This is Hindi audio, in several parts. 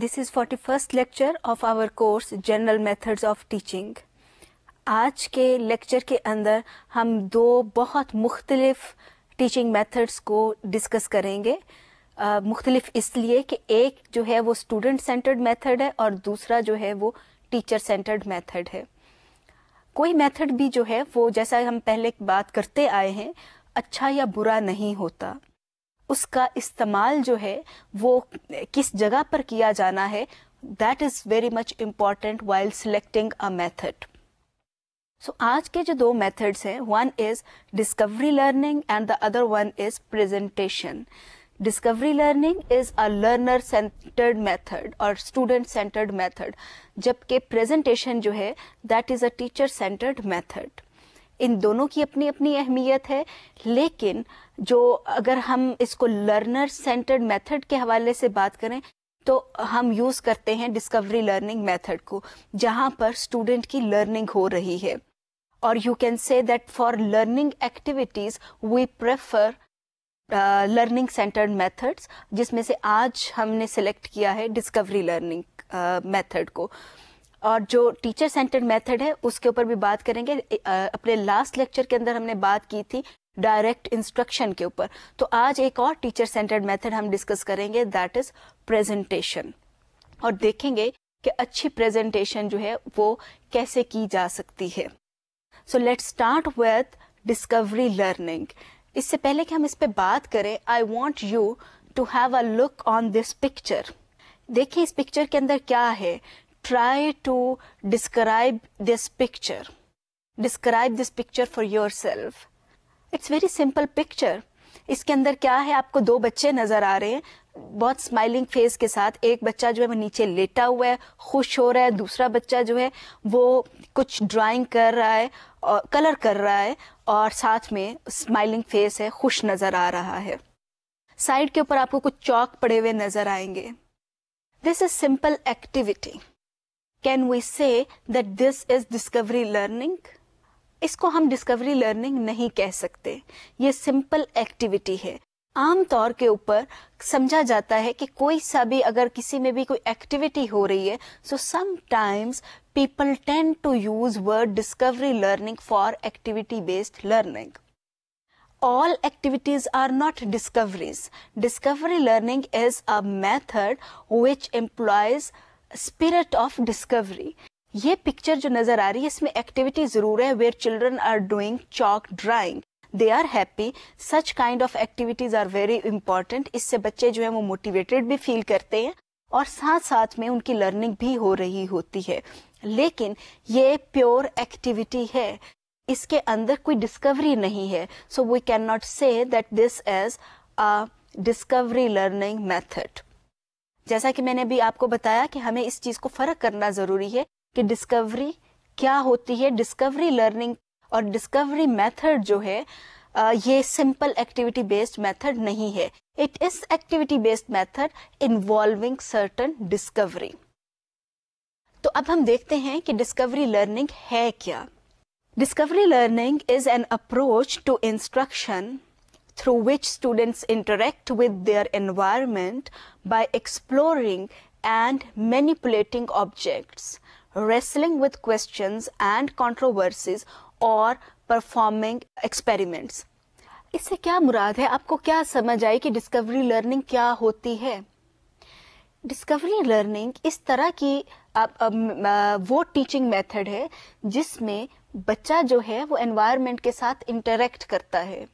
This is forty first lecture of our course general methods of teaching आज के लेक्चर के अंदर हम दो बहुत मुख्तलफ टीचिंग मेथड्स को डिस्कस करेंगे uh, मुख्तलिफ इसलिए कि एक जो है वो स्टूडेंट सेंटर्ड मैथड है और दूसरा जो है वो टीचर सेंटर्ड मैथड है कोई मैथड भी जो है वो जैसा हम पहले बात करते आए हैं अच्छा या बुरा नहीं होता उसका इस्तेमाल जो है वो किस जगह पर किया जाना है that is very much important while selecting a method so आज के जो दो मैथड्स हैं one is discovery learning and the other one is presentation discovery learning is a learner centred method और स्टूडेंट सेंटर्ड मैथड जबकि प्रेजेंटेशन जो है that is a teacher centred method इन दोनों की अपनी अपनी अहमियत है लेकिन जो अगर हम इसको लर्नर सेंटर्ड मेथड के हवाले से बात करें तो हम यूज़ करते हैं डिस्कवरी लर्निंग मेथड को जहाँ पर स्टूडेंट की लर्निंग हो रही है और you can say that for learning activities we prefer learning centred methods जिसमें से आज हमने सेलेक्ट किया है डिस्कवरी लर्निंग मेथड को और जो टीचर सेंटर्ड मेथड है उसके ऊपर भी बात करेंगे अपने लास्ट लेक्चर के अंदर हमने बात की थी डायरेक्ट इंस्ट्रक्शन के ऊपर तो आज एक और टीचर सेंटर्ड मेथड हम डिस्कस करेंगे दैट इज प्रेजेंटेशन और देखेंगे कि अच्छी प्रेजेंटेशन जो है वो कैसे की जा सकती है so let start with discovery learning इससे पहले कि हम इस पर बात करें I want you to have a look on this picture देखिए इस पिक्चर के अंदर क्या है try to describe this picture. Describe this picture for yourself. It's very simple picture. इसके अंदर क्या है आपको दो बच्चे नजर आ रहे हैं बहुत स्माइलिंग फेस के साथ एक बच्चा जो है वो नीचे लेटा हुआ है खुश हो रहा है दूसरा बच्चा जो है वो कुछ ड्राइंग कर रहा है और कलर कर रहा है और साथ में स्माइलिंग फेस है खुश नजर आ रहा है साइड के ऊपर आपको कुछ चौक पड़े हुए नजर आएंगे this is simple activity can we say that this is discovery learning इसको हम डिस्कवरी लर्निंग नहीं कह सकते ये सिंपल एक्टिविटी है आम तौर के ऊपर समझा जाता है कि कोई सा भी अगर किसी में भी कोई एक्टिविटी हो रही है so sometimes people tend to use word discovery learning for activity based learning all activities are not discoveries. Discovery learning is a method which employs spirit of discovery ये पिक्चर जो नजर आ रही है इसमें एक्टिविटी जरूर है where children are doing chalk drawing they are happy such kind of activities are very important इससे बच्चे जो है वो मोटिवेटेड भी फील करते हैं और साथ साथ में उनकी लर्निंग भी हो रही होती है लेकिन ये प्योर एक्टिविटी है इसके अंदर कोई डिस्कवरी नहीं है so we can not say that this is a discovery learning method जैसा कि मैंने भी आपको बताया कि हमें इस चीज़ को फ़र्क करना ज़रूरी है कि डिस्कवरी क्या होती है डिस्कवरी लर्निंग और डिस्कवरी मेथड जो है ये सिंपल एक्टिविटी बेस्ड मेथड नहीं है it is activity based method involving certain discovery तो अब हम देखते हैं कि डिस्कवरी लर्निंग है क्या discovery learning is an approach to instruction through which students interact with their environment by exploring and manipulating objects, wrestling with questions and controversies, और परफॉर्मिंग एक्सपेरिमेंट्स इससे क्या मुराद है आपको क्या समझ आई कि डिस्कवरी लर्निंग क्या होती है डिस्कवरी लर्निंग इस तरह की आप, आप, वो टीचिंग मेथड है जिसमें बच्चा जो है वो एनवायरनमेंट के साथ इंटरेक्ट करता है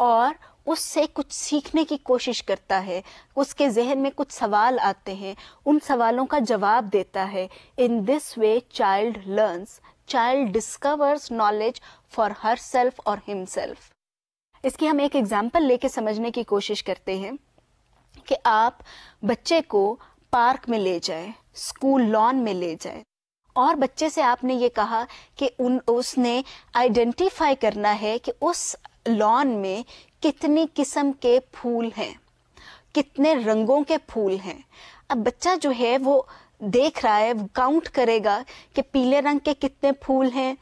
और उससे कुछ सीखने की कोशिश करता है उसके जहन में कुछ सवाल आते हैं उन सवालों का जवाब देता है in this way child learns child discovers knowledge for herself और हिम सेल्फ इसकी हम एक एग्जाम्पल लेके समझने की कोशिश करते हैं कि आप बच्चे को पार्क में ले जाए स्कूल लॉन में ले जाए और बच्चे से आपने ये कहा कि उन उसने आइडेंटिफाई करना है कि उस लॉन में कितनी किस्म के फूल हैं कितने रंगों के फूल हैं अब बच्चा जो है वो देख रहा है काउंट करेगा कि पीले रंग के कितने फूल हैं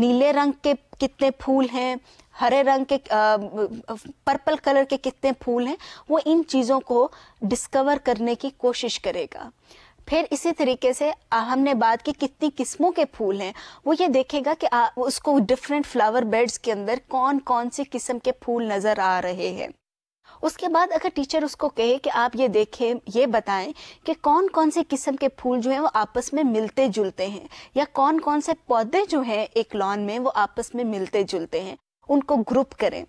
नीले रंग के कितने फूल हैं हरे रंग के आ, पर्पल कलर के कितने फूल हैं वो इन चीज़ों को डिस्कवर करने की कोशिश करेगा फिर इसी तरीके से हमने बात की कितनी किस्मों के फूल हैं वो ये देखेगा कि आ, उसको डिफरेंट फ्लावर बेड्स के अंदर कौन कौन से किस्म के फूल नज़र आ रहे हैं उसके बाद अगर टीचर उसको कहे कि आप ये देखें ये बताएं कि कौन कौन से किस्म के फूल जो हैं वो आपस में मिलते जुलते हैं या कौन कौन से पौधे जो हैं एक लॉन में वो आपस में मिलते जुलते हैं उनको ग्रुप करें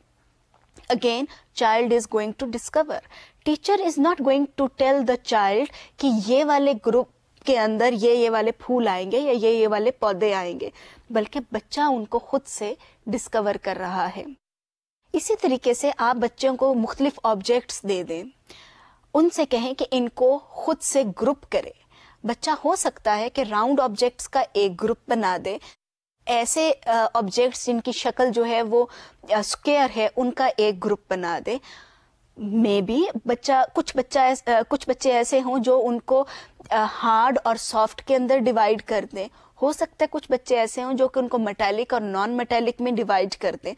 again child is going to discover teacher is not going to tell the child कि ये वाले ग्रुप के अंदर ये ये वाले फूल आएंगे या ये ये वाले पौधे आएंगे बल्कि बच्चा उनको खुद से डिस्कवर कर रहा है इसी तरीके से आप बच्चों को मुख्तलिफ ऑब्जेक्ट्स दे दें उनसे कहें कि इनको खुद से ग्रुप करें बच्चा हो सकता है कि राउंड ऑब्जेक्ट्स का एक ग्रुप बना दे ऐसे ऑब्जेक्ट्स जिनकी शक्ल जो है वो स्क्वेयर है उनका एक ग्रुप बना दे मे बी बच्चा कुछ बच्चा कुछ बच्चे ऐसे हों जो उनको हार्ड और सॉफ्ट के अंदर डिवाइड कर दें हो सकता है कुछ बच्चे ऐसे हों जो कि उनको मेटेलिक और नॉन मेटेलिक में डिवाइड कर दें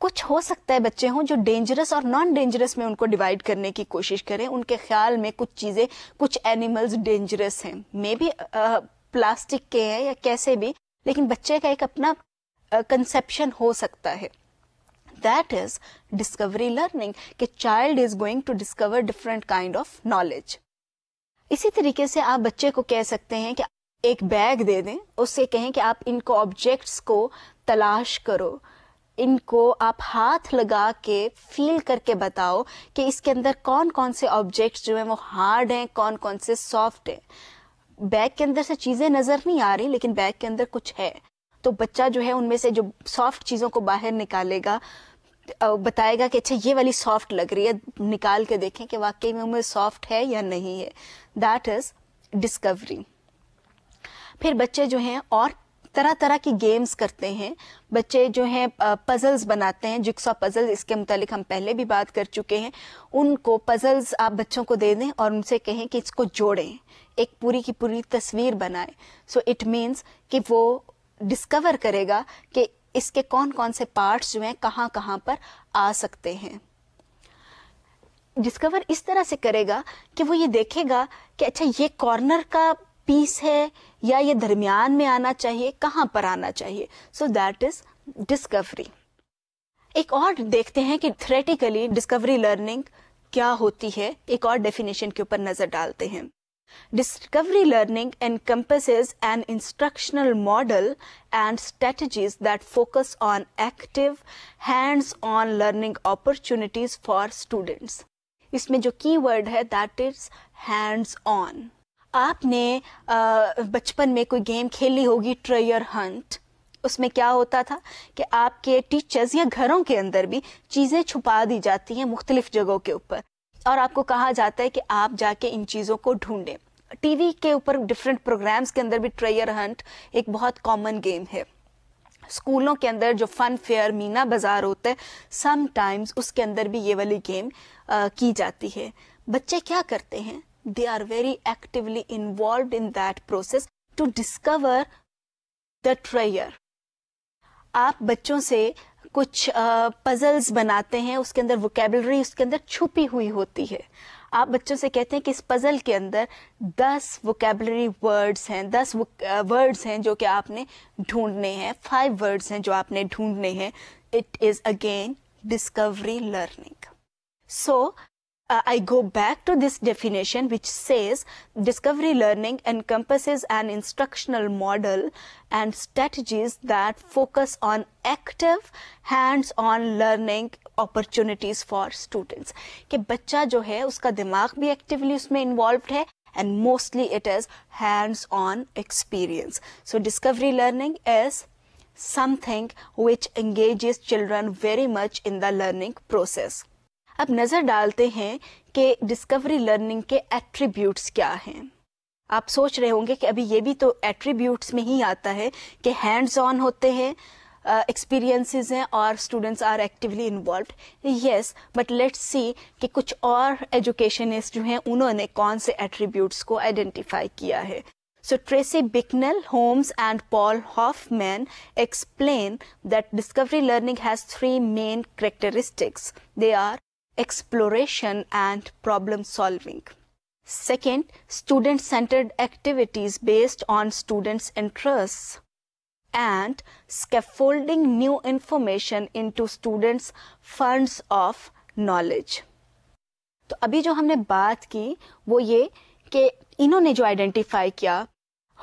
कुछ हो सकता है बच्चे हों जो डेंजरस और नॉन डेंजरस में उनको डिवाइड करने की कोशिश करें उनके ख्याल में कुछ चीज़ें कुछ एनिमल्स डेंजरस हैं मे बी प्लास्टिक के हैं या कैसे भी लेकिन बच्चे का एक अपना कंसेप्शन हो सकता है that is discovery learning कि child is going to discover different kind of knowledge इसी तरीके से आप बच्चे को कह सकते हैं कि एक बैग दे दें उससे कहें कि आप इनको ऑब्जेक्ट्स को तलाश करो इनको आप हाथ लगा के फील करके बताओ कि इसके अंदर कौन कौन से ऑब्जेक्ट्स जो हैं वो हार्ड हैं कौन कौन से सॉफ्ट हैं बैग के अंदर से चीज़ें नज़र नहीं आ रही लेकिन बैग के अंदर कुछ है तो बच्चा जो है उनमें से जो सॉफ्ट चीज़ों को बाहर निकालेगा बताएगा कि अच्छा ये वाली सॉफ्ट लग रही है निकाल के देखें कि वाकई में उम्र सॉफ्ट है या नहीं है दैट इज डिस्कवरी फिर बच्चे जो हैं और तरह तरह की गेम्स करते हैं बच्चे जो हैं पजल्स बनाते हैं जिक्सा पजल्स इसके मुतालिक हम पहले भी बात कर चुके हैं उनको पजल्स आप बच्चों को दे दें और उनसे कहें कि इसको जोड़ें एक पूरी की पूरी तस्वीर बनाएं सो इट मीन्स कि वो डिस्कवर करेगा कि इसके कौन कौन से पार्ट्स जो हैं कहाँ कहाँ पर आ सकते हैं डिस्कवर इस तरह से करेगा कि वो ये देखेगा कि अच्छा ये कॉर्नर का पीस है या ये दरमियान में आना चाहिए कहाँ पर आना चाहिए सो दैट इज डिस्कवरी एक और देखते हैं कि थ्रेटिकली डिस्कवरी लर्निंग क्या होती है एक और डेफिनेशन के ऊपर नजर डालते हैं Discovery learning encompasses an instructional model and strategies that focus on active, hands-on learning opportunities for students. इसमें जो कीवर्ड है दैट इज हैंड्स ऑन आपने बचपन में कोई गेम खेली होगी ट्रेयर हंट उसमें क्या होता था कि आपके टीचर्स या घरों के अंदर भी चीज़ें छुपा दी जाती हैं मुख्तलिफ जगहों के ऊपर और आपको कहा जाता है कि आप जाके इन चीज़ों को ढूंढें टीवी के ऊपर डिफरेंट प्रोग्राम्स के अंदर भी ट्रेयर हंट एक बहुत कॉमन गेम है स्कूलों के अंदर जो फन फेयर मीना बाजार होता है समटाइम्स उसके अंदर भी ये वाली गेम आ, की जाती है बच्चे क्या करते हैं they are very actively involve in that process to discover the treasure आप बच्चों से कुछ पजल्स बनाते हैं उसके अंदर वोकेबलरी उसके अंदर छुपी हुई होती है आप बच्चों से कहते हैं कि इस पज़ल के अंदर दस वोकेबलरी वर्ड्स हैं दस वर्ड्स हैं जो कि आपने ढूंढने हैं फाइव वर्ड्स हैं जो आपने ढूंढने हैं it is again discovery learning so uh, I go back to this definition which says discovery learning encompasses an instructional model and strategies that focus on active, hands-on learning opportunities for students. कि बच्चा जो है उसका दिमाग भी actively उसमें इन्वॉल्व है and mostly it is hands on experience so discovery something which engages children very much in the learning process. अब नज़र डालते हैं कि डिस्कवरी लर्निंग के एट्रीब्यूट्स क्या हैं आप सोच रहे होंगे कि अभी ये भी तो एट्रीब्यूट्स में ही आता है कि हैंड्स ऑन होते हैं एक्सपीरियंसेस हैं और students are actively involve yes but let's see कि कुछ और एजुकेशनिस्ट जो हैं उन्होंने कौन से एट्रीब्यूट्स को आइडेंटिफाई किया है Tracey Bicknell Holmes and Paul Hoffman explain that discovery learning has three main characteristics they are exploration and problem solving. Second, student-centered activities based on students' interests and scaffolding new information into students' funds of knowledge. तो अभी जो हमने बात की वो ये कि इन्होंने जो आइडेंटिफाई किया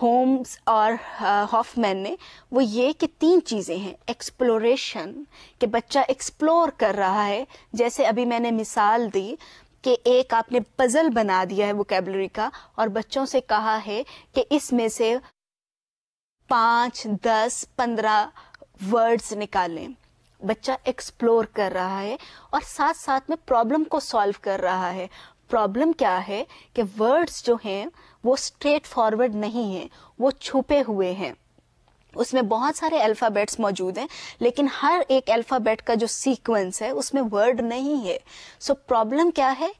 होम्स और हॉफमैन uh, ने वो ये कि तीन चीज़ें हैं एक्सप्लोरेशन कि बच्चा एक्सप्लोर कर रहा है जैसे अभी मैंने मिसाल दी कि एक आपने पज़ल बना दिया है वोकेबलरी का और बच्चों से कहा है कि इसमें से पाँच दस पंद्रह वर्ड्स निकालें बच्चा एक्सप्लोर कर रहा है और साथ साथ में प्रॉब्लम को सॉल्व कर रहा है प्रॉब्लम क्या है कि वर्ड्स जो हैं वो स्ट्रेट फॉरवर्ड नहीं है वो छुपे हुए हैं उसमें बहुत सारे अल्फ़ाबेट्स मौजूद हैं लेकिन हर एक अल्फ़ाबेट का जो सीक्वेंस है उसमें वर्ड नहीं है सो so, प्रॉब्लम क्या है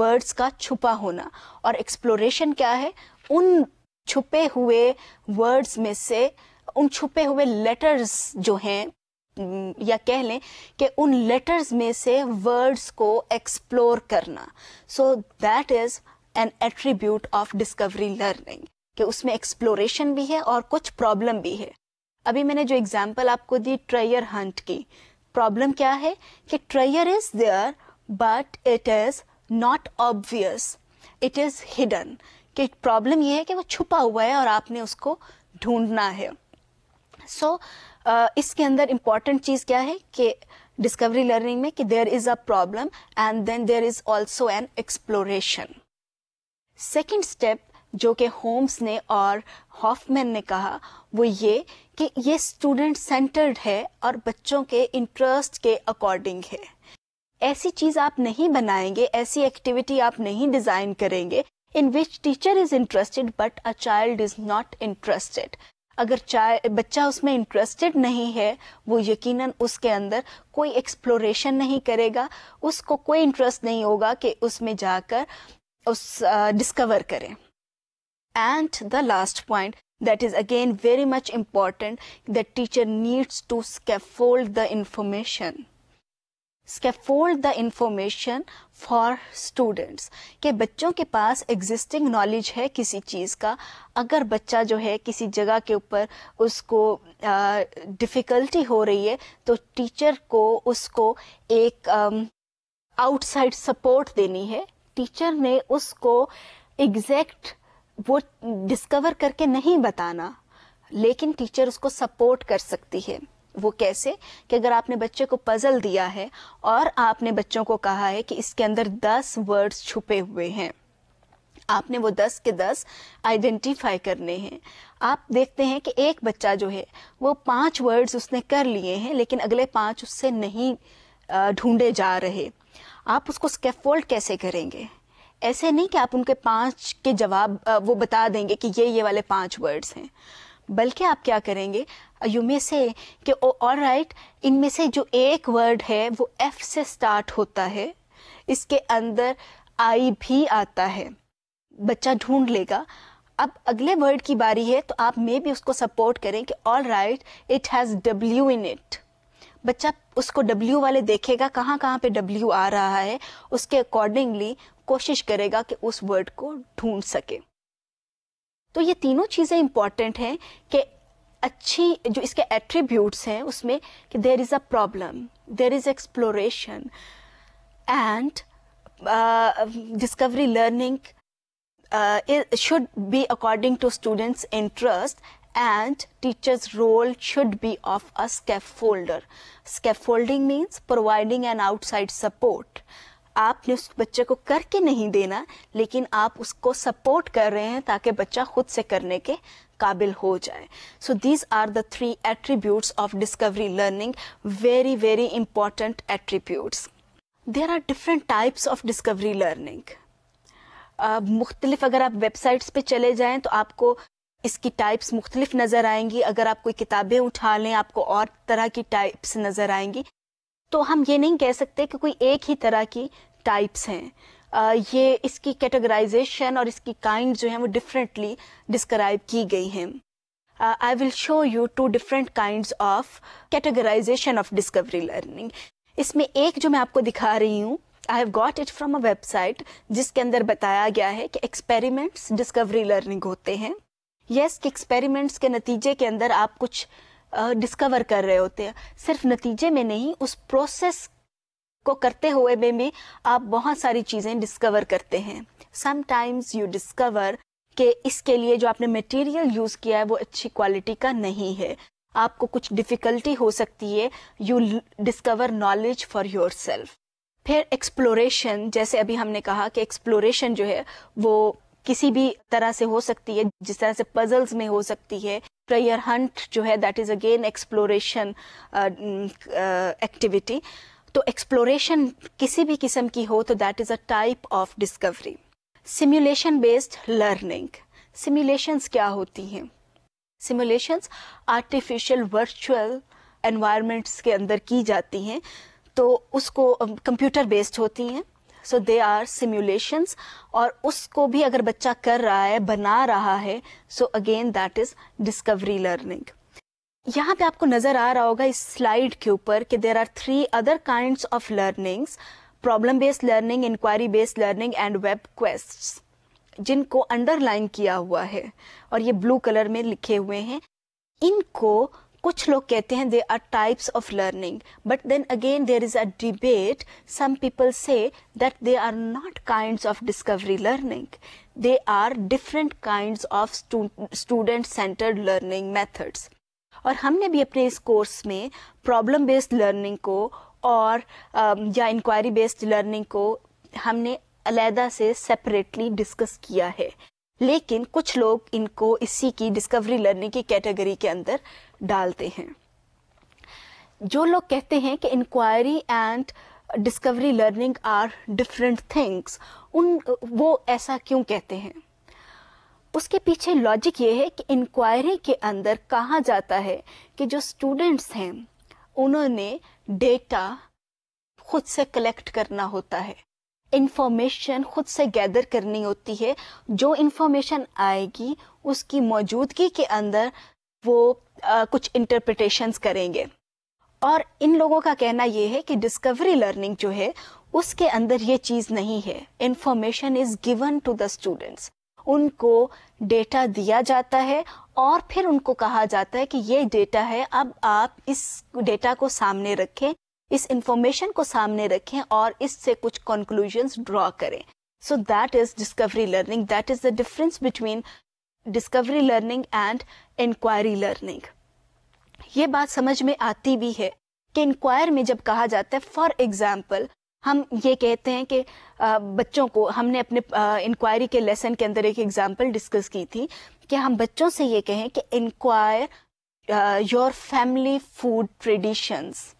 वर्ड्स का छुपा होना और एक्सप्लोरेशन क्या है उन छुपे हुए वर्ड्स में से उन छुपे हुए लेटर्स जो हैं या कह लें कि उन लेटर्स में से वर्ड्स को एक्सप्लोर करना so that is an attribute of discovery learning कि उसमें एक्सप्लोरेशन भी है और कुछ प्रॉब्लम भी है अभी मैंने जो एग्जाम्पल आपको दी ट्रेयर हंट की प्रॉब्लम क्या है कि treasure is there but it is not obvious it is hidden कि प्रॉब्लम यह है कि वो छुपा हुआ है और आपने उसको ढूंढना है सो so, uh, इसके अंदर इंपॉर्टेंट चीज़ क्या है कि डिस्कवरी लर्निंग में कि there is a problem and then there is also an exploration second step जो कि होम्स ने और हॉफमैन ने कहा वो ये कि ये स्टूडेंट सेंटर्ड है और बच्चों के इंटरेस्ट के अकॉर्डिंग है ऐसी चीज़ आप नहीं बनाएंगे ऐसी एक्टिविटी आप नहीं डिज़ाइन करेंगे in which teacher is interested but a child is not interested अगर बच्चा उसमें इंटरेस्टेड नहीं है वो यकीनन उसके अंदर कोई एक्सप्लोरेशन नहीं करेगा उसको कोई इंटरेस्ट नहीं होगा कि उसमें जाकर उस डिस्कवर uh, करें and the last point that is again very much important the teacher needs to scaffold the information scaffold the information for students कि बच्चों के पास existing knowledge है किसी चीज़ का अगर बच्चा जो है किसी जगह के ऊपर उसको डिफ़िकल्टी हो रही है तो टीचर को उसको एक outside support देनी है टीचर ने उसको एग्जैक्ट वो डिस्कवर करके नहीं बताना लेकिन टीचर उसको सपोर्ट कर सकती है वो कैसे कि अगर आपने बच्चे को पजल दिया है और आपने बच्चों को कहा है कि इसके अंदर दस वर्ड्स छुपे हुए हैं आपने वो दस के दस आइडेंटिफाई करने हैं आप देखते हैं कि एक बच्चा जो है वो पांच वर्ड्स उसने कर लिए हैं लेकिन अगले पांच उससे नहीं ढूंढे जा रहे आप उसको स्केफोल्ड कैसे करेंगे ऐसे नहीं कि आप उनके पांच के जवाब वो बता देंगे कि ये ये वाले पांच वर्ड्स हैं बल्कि आप क्या करेंगे यू में से कि ऑल oh, राइट इनमें से जो एक वर्ड है वो एफ से स्टार्ट होता है इसके अंदर आई भी आता है बच्चा ढूंढ लेगा अब अगले वर्ड की बारी है तो आप मे भी उसको सपोर्ट करें कि all right it has W in it बच्चा उसको डब्ल्यू वाले देखेगा कहाँ कहाँ पे डब्ल्यू आ रहा है उसके अकॉर्डिंगली कोशिश करेगा कि उस वर्ड को ढूंढ सके तो ये तीनों चीज़ें इंपॉर्टेंट हैं कि अच्छी जो इसके एट्रीब्यूट्स हैं उसमें कि there is a problem there is exploration and discovery learning should be according to students interest and teacher's role should be of a scaffolder. Scaffolding means providing an outside support. आपने उस बच्चे को करके नहीं देना लेकिन आप उसको सपोर्ट कर रहे हैं ताकि बच्चा खुद से करने के काबिल हो जाए so these are the three attributes of discovery learning very very important attributes there are different types of discovery learning मुख्तलिफ अगर आप वेबसाइट्स पे चले जाएं तो आपको इसकी टाइप्स मुख्तलिफ नज़र आएंगी अगर आप कोई किताबें उठा लें आपको और तरह की टाइप्स नज़र आएंगी तो हम ये नहीं कह सकते कि कोई एक ही तरह की टाइप्स हैं Uh, ये इसकी कैटेगराइजेशन और इसकी काइंड जो है वो डिफरेंटली डिस्क्राइब की गई हैं I will show you two different kind of categorization of discovery learning इसमें एक जो मैं आपको दिखा रही हूँ I have got it from a website जिसके अंदर बताया गया है कि एक्सपेरिमेंट्स डिस्कवरी लर्निंग होते हैं यस yes, एक्सपेरिमेंट्स के नतीजे के अंदर आप कुछ डिस्कवर uh, कर रहे होते हैं सिर्फ नतीजे में नहीं उस प्रोसेस को करते हुए में भी आप बहुत सारी चीज़ें डिस्कवर करते हैं समटाइम्स यू डिस्कवर कि इसके लिए जो आपने मटेरियल यूज़ किया है वो अच्छी क्वालिटी का नहीं है आपको कुछ डिफ़िकल्टी हो सकती है you discover knowledge for yourself फिर एक्सप्लोरेशन जैसे अभी हमने कहा कि एक्सप्लोरेशन जो है वो किसी भी तरह से हो सकती है जिस तरह से पजल्स में हो सकती है प्रेयर हंट जो है that is again exploration activity तो एक्सप्लोरेशन किसी भी किस्म की हो तो that is a type of discovery simulation based learning simulations क्या होती हैं सिमुलेशंस आर्टिफिशियल वर्चुअल एनवायरमेंट्स के अंदर की जाती हैं तो उसको कंप्यूटर um, बेस्ड होती हैं सो दे आर सिम्युलेशंस और उसको भी अगर बच्चा कर रहा है बना रहा है so again that is discovery learning यहां पे आपको नजर आ रहा होगा इस स्लाइड के ऊपर कि there are three other kind of learnings problem based learning inquiry based learning and web quest जिनको अंडरलाइन किया हुआ है और ये ब्लू कलर में लिखे हुए हैं इनको कुछ लोग कहते हैं they are types of learning but then again there is a debate some people say that they are not kind of discovery learning they are different kind of student centred learning methods और हमने भी अपने इस कोर्स में प्रॉब्लम बेस्ड लर्निंग को और um, या इंक्वायरी बेस्ड लर्निंग को हमने अलहदा से सेपरेटली डिस्कस किया है लेकिन कुछ लोग इनको इसी की डिस्कवरी लर्निंग की कैटेगरी के अंदर डालते हैं जो लोग कहते हैं कि inquiry and discovery learning are different things उन वो ऐसा क्यों कहते हैं उसके पीछे लॉजिक ये है कि इंक्वायरी के अंदर कहा जाता है कि जो स्टूडेंट्स हैं उन्होंने डेटा खुद से कलेक्ट करना होता है इंफॉर्मेशन खुद से गैदर करनी होती है जो इंफॉर्मेशन आएगी उसकी मौजूदगी के अंदर वो आ, कुछ इंटरप्रिटेशंस करेंगे और इन लोगों का कहना यह है कि डिस्कवरी लर्निंग जो है उसके अंदर ये चीज़ नहीं है information is given to the students उनको डेटा दिया जाता है और फिर उनको कहा जाता है कि ये डेटा है अब आप इस डेटा को सामने रखें इस इंफॉर्मेशन को सामने रखें और इससे कुछ कंक्लूजन्स ड्रॉ करें so that is discovery learning that is the difference between discovery learning and inquiry learning ये बात समझ में आती भी है कि इंक्वायर में जब कहा जाता है फॉर एग्जाम्पल हम ये कहते हैं कि बच्चों को हमने अपने इंक्वायरी के लेसन के अंदर एक एग्जाम्पल डिस्कस की थी कि हम बच्चों से ये कहें कि inquire your family food traditions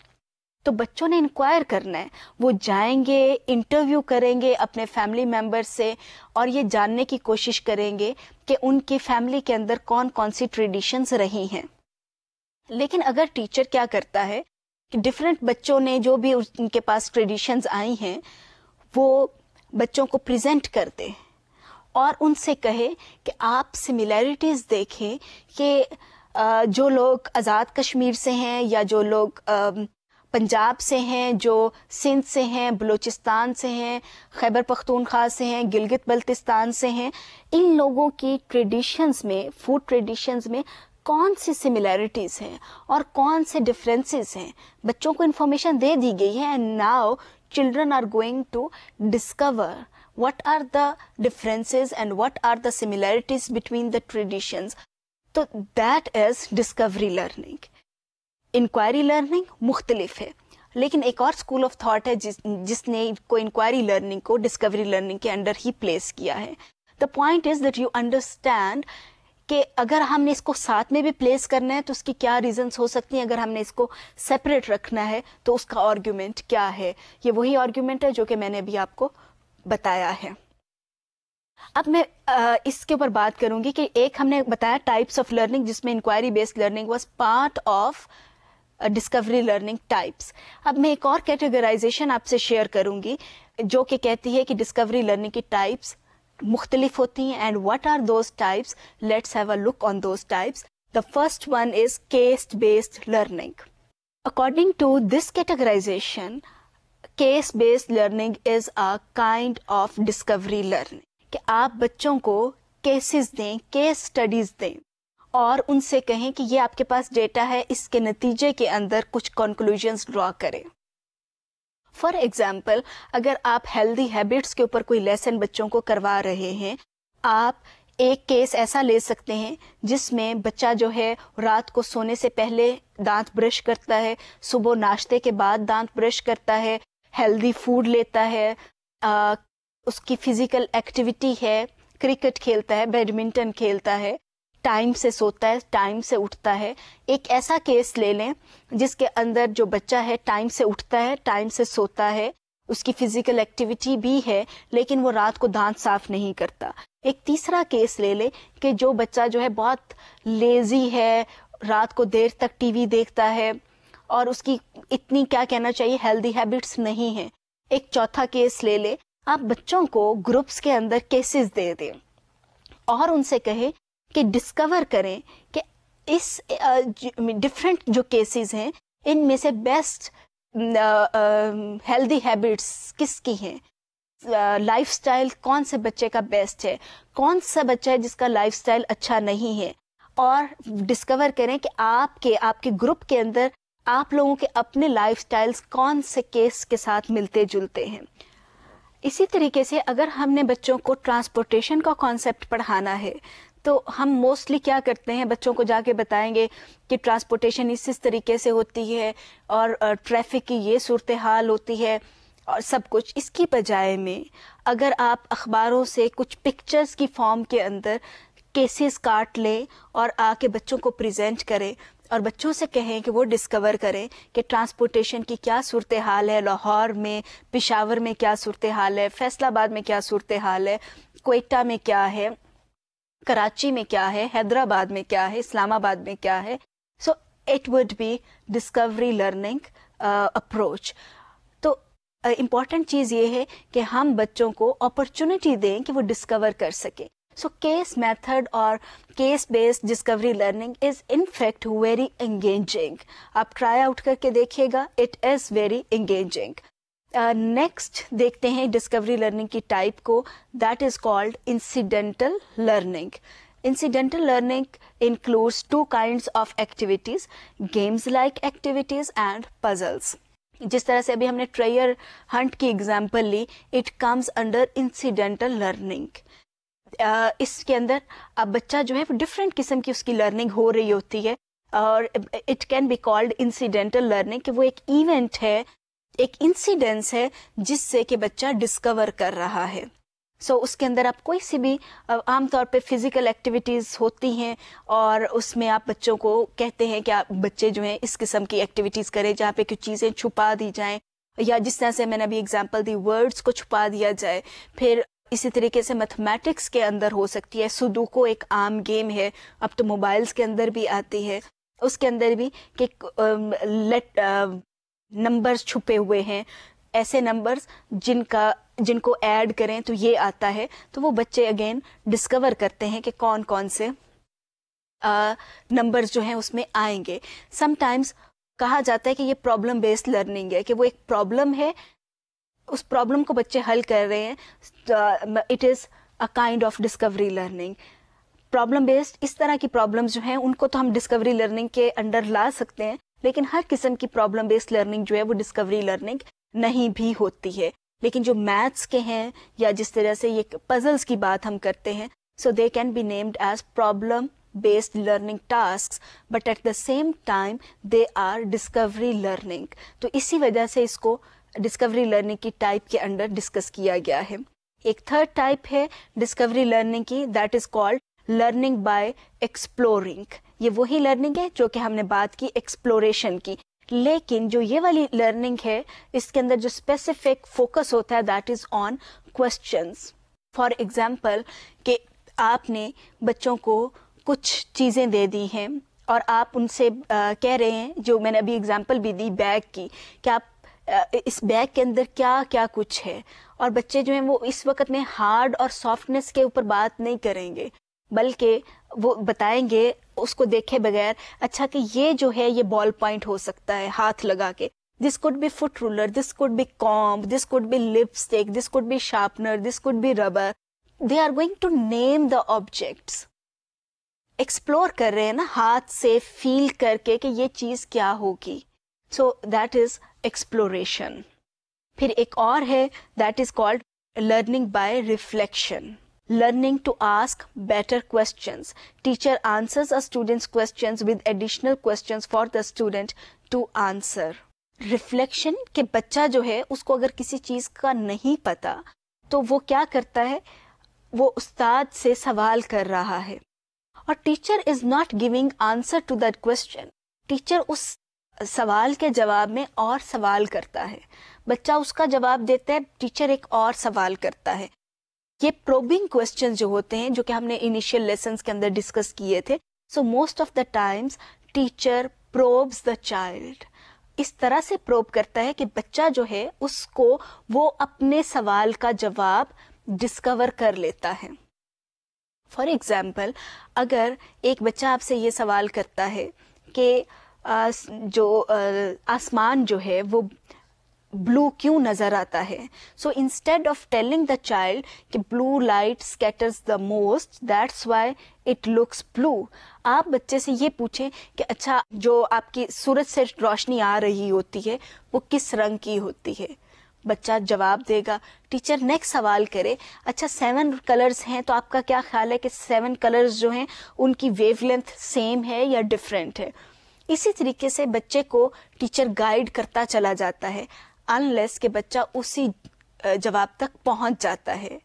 तो बच्चों ने इंक्वायर करना है वो जाएंगे इंटरव्यू करेंगे अपने फैमिली मेम्बर से और ये जानने की कोशिश करेंगे कि उनकी फैमिली के अंदर कौन कौन सी ट्रेडिशंस रही हैं लेकिन अगर टीचर क्या करता है कि डिफरेंट बच्चों ने जो भी उनके पास ट्रेडिशंस आई हैं वो बच्चों को प्रेजेंट कर दे और उनसे कहे कि आप सिमिलैरिटीज़ देखें कि जो लोग आज़ाद कश्मीर से हैं या जो लोग पंजाब से हैं जो सिंध से हैं बलूचिस्तान से हैं खैबर पख्तूनख्वा से हैं गिलगित बल्तिस्तान से हैं इन लोगों की ट्रेडिशंस में फूड ट्रेडिशंस में कौन सी सिमिलैरिटीज़ हैं और कौन से डिफरेंसेस हैं बच्चों को इन्फॉर्मेशन दे दी गई है and now children are going to discover what are the differences and what are the similarities between the traditions. So that is discovery learning. Inquiry learning मुख्तलिफ है लेकिन एक और स्कूल ऑफ थॉट है जिस जिसने को इंक्वायरी लर्निंग को डिस्कवरी लर्निंग के अंडर ही प्लेस किया है the point is that you understand कि अगर हमने इसको साथ में भी प्लेस करना है तो उसकी क्या रीजंस हो सकती हैं अगर हमने इसको सेपरेट रखना है तो उसका आर्ग्यूमेंट क्या है ये वही आर्ग्यूमेंट है जो कि मैंने अभी आपको बताया है अब मैं आ, इसके ऊपर बात करूंगी कि एक हमने बताया टाइप्स ऑफ लर्निंग जिसमें inquiry based learning was part of discovery learning types अब मैं एक और कैटेगराइजेशन आपसे शेयर करूंगी जो कि कहती है कि डिस्कवरी लर्निंग की टाइप्स मुख्तलिफ होती हैं and what are those types let's have a look on those types the first one is case based learning according to this categorization case based learning is a kind of discovery learning आप बच्चों को केसेस दें केस स्टडीज दें और उनसे कहें कि ये आपके पास डेटा है इसके नतीजे के अंदर कुछ कंक्लूजन ड्रॉ करें फॉर एग्जाम्पल अगर आप हेल्दी हैबिट्स के ऊपर कोई लेसन बच्चों को करवा रहे हैं आप एक केस ऐसा ले सकते हैं जिसमें बच्चा जो है रात को सोने से पहले दांत ब्रश करता है सुबह नाश्ते के बाद दांत ब्रश करता है हेल्दी फूड लेता है आ, उसकी फिजिकल एक्टिविटी है क्रिकेट खेलता है बैडमिंटन खेलता है टाइम से सोता है टाइम से उठता है एक ऐसा केस ले लें जिसके अंदर जो बच्चा है टाइम से उठता है टाइम से सोता है उसकी फिजिकल एक्टिविटी भी है लेकिन वो रात को दांत साफ नहीं करता एक तीसरा केस ले लें कि जो बच्चा जो है बहुत लेजी है रात को देर तक टीवी देखता है और उसकी इतनी क्या कहना चाहिए हेल्दी हैबिट्स नहीं है एक चौथा केस ले ले आप बच्चों को ग्रुप्स के अंदर केसेस दे दें और उनसे कहे कि डिस्कवर करें कि इस डिफरेंट जो केसेस हैं इनमें से बेस्ट हेल्दी हैबिट्स किसकी हैं लाइफ स्टाइल कौन से बच्चे का बेस्ट है कौन सा बच्चा है जिसका लाइफ स्टाइल अच्छा नहीं है और डिस्कवर करें कि आपके आपके ग्रुप के अंदर आप लोगों के अपने लाइफ स्टाइल्स कौन से केस के साथ मिलते जुलते हैं इसी तरीके से अगर हमने बच्चों को ट्रांसपोर्टेशन का कॉन्सेप्ट पढ़ाना है तो हम मोस्टली क्या करते हैं बच्चों को जाके बताएंगे कि ट्रांसपोर्टेशन इस इस तरीके से होती है और ट्रैफिक की ये सूरत हाल होती है और सब कुछ इसकी बजाय में अगर आप अखबारों से कुछ पिक्चर्स की फॉर्म के अंदर केसेस काट लें और आके बच्चों को प्रेजेंट करें और बच्चों से कहें कि वो डिस्कवर करें कि ट्रांसपोर्टेशन की क्या सूरत हाल है लाहौर में पिशावर में क्या सूरत हाल है फैसलाबाद में क्या सूरत हाल है कोयटा में क्या है कराची में क्या है हैदराबाद में क्या है इस्लामाबाद में क्या है so it would be discovery learning approach तो इम्पॉर्टेंट uh, चीज़ ये है कि हम बच्चों को अपॉर्चुनिटी दें कि वो डिस्कवर कर सकें सो केस मेथड और case based discovery learning is in fact very engaging. आप ट्राई आउट करके देखिएगा, it is very engaging next uh, देखते हैं डिस्कवरी लर्निंग की टाइप को that is called incidental learning Incidental learning includes two kind of activities games like activities and puzzles जिस तरह से अभी हमने ट्रेयर हंट की एग्जाम्पल ली it comes under incidental learning इसके अंदर अब बच्चा जो है वो डिफरेंट किस्म की उसकी लर्निंग हो रही होती है और it can be called incidental learning वो एक इवेंट है एक इंसिडेंस है जिससे कि बच्चा डिस्कवर कर रहा है सो so, उसके अंदर आप कोई सी भी आमतौर पे फिजिकल एक्टिविटीज़ होती हैं और उसमें आप बच्चों को कहते हैं कि आप बच्चे जो हैं इस किस्म की एक्टिविटीज़ करें जहाँ पे कुछ चीज़ें छुपा दी जाएं या जिस तरह से मैंने अभी एग्जांपल दी वर्ड्स को छुपा दिया जाए फिर इसी तरीके से मैथमेटिक्स के अंदर हो सकती है सुदूको एक आम गेम है अब तो मोबाइल्स के अंदर भी आती है उसके अंदर भी कि लेट नंबर्स छुपे हुए हैं ऐसे नंबर्स जिनका जिनको ऐड करें तो ये आता है तो वो बच्चे अगेन डिस्कवर करते हैं कि कौन कौन से नंबर्स जो हैं उसमें आएंगे समटाइम्स कहा जाता है कि ये प्रॉब्लम बेस्ड लर्निंग है कि वो एक प्रॉब्लम है उस प्रॉब्लम को बच्चे हल कर रहे हैं it is a kind of discovery learning problem based इस तरह की प्रॉब्लम्स जो हैं उनको तो हम डिस्कवरी लर्निंग के अंडर ला सकते हैं लेकिन हर किस्म की प्रॉब्लम बेस्ड लर्निंग जो है वो डिस्कवरी लर्निंग नहीं भी होती है लेकिन जो मैथ्स के हैं या जिस तरह से ये पजल्स की बात हम करते हैं so they can be named as problem based learning task but at the same time they are discovery learning तो इसी वजह से इसको डिस्कवरी लर्निंग की टाइप के अंडर डिस्कस किया गया है एक थर्ड टाइप है डिस्कवरी लर्निंग की that is called learning by exploring ये वही लर्निंग है जो कि हमने बात की एक्सप्लोरेशन की लेकिन जो ये वाली लर्निंग है इसके अंदर जो स्पेसिफिक फोकस होता है that is on question for example कि आपने बच्चों को कुछ चीज़ें दे दी हैं और आप उनसे आ, कह रहे हैं जो मैंने अभी एग्जाम्पल भी दी बैग की कि आप आ, इस बैग के अंदर क्या क्या कुछ है और बच्चे जो हैं वो इस वक्त में हार्ड और सॉफ्टनेस के ऊपर बात नहीं करेंगे बल्कि वो बताएंगे उसको देखे बगैर अच्छा कि ये जो है ये बॉल पॉइंट हो सकता है हाथ लगा के this could be foot ruler this could be comb this could be lipstick this could be sharpener this could be rubber they are going to name the objects explore कर रहे हैं ना हाथ से फील करके कि ये चीज क्या होगी सो दैट इज एक्सप्लोरेशन फिर एक और है that is called learning by reflection learning to ask better questions teacher answers a student's questions with additional questions for the student to answer reflection के बच्चा जो है उसको अगर किसी चीज का नहीं पता तो वो क्या करता है वो उस्ताद से सवाल कर रहा है और teacher is not giving answer to that question teacher उस सवाल के जवाब में और सवाल करता है बच्चा उसका जवाब देता है टीचर एक और सवाल करता है ये प्रोबिंग क्वेश्चन जो होते हैं जो कि हमने इनिशियल लेसन के अंदर डिस्कस किए थे so most of the times teacher probes the child इस तरह से प्रोब करता है कि बच्चा जो है उसको वो अपने सवाल का जवाब डिस्कवर कर लेता है फॉर एग्जाम्पल अगर एक बच्चा आपसे ये सवाल करता है कि जो आसमान जो है वो ब्लू क्यों नज़र आता है so instead of telling the child कि blue light scatters the most that's why it looks blue आप बच्चे से ये पूछें कि अच्छा जो आपकी सूरज से रोशनी आ रही होती है वो किस रंग की होती है बच्चा जवाब देगा टीचर नेक्स्ट सवाल करे अच्छा सेवन कलर्स हैं तो आपका क्या ख्याल है कि सेवन कलर्स जो हैं उनकी वेवलेंथ सेम है या डिफरेंट है इसी तरीके से बच्चे को टीचर गाइड करता चला जाता है अनलेस के बच्चा उसी जवाब तक पहुंच जाता है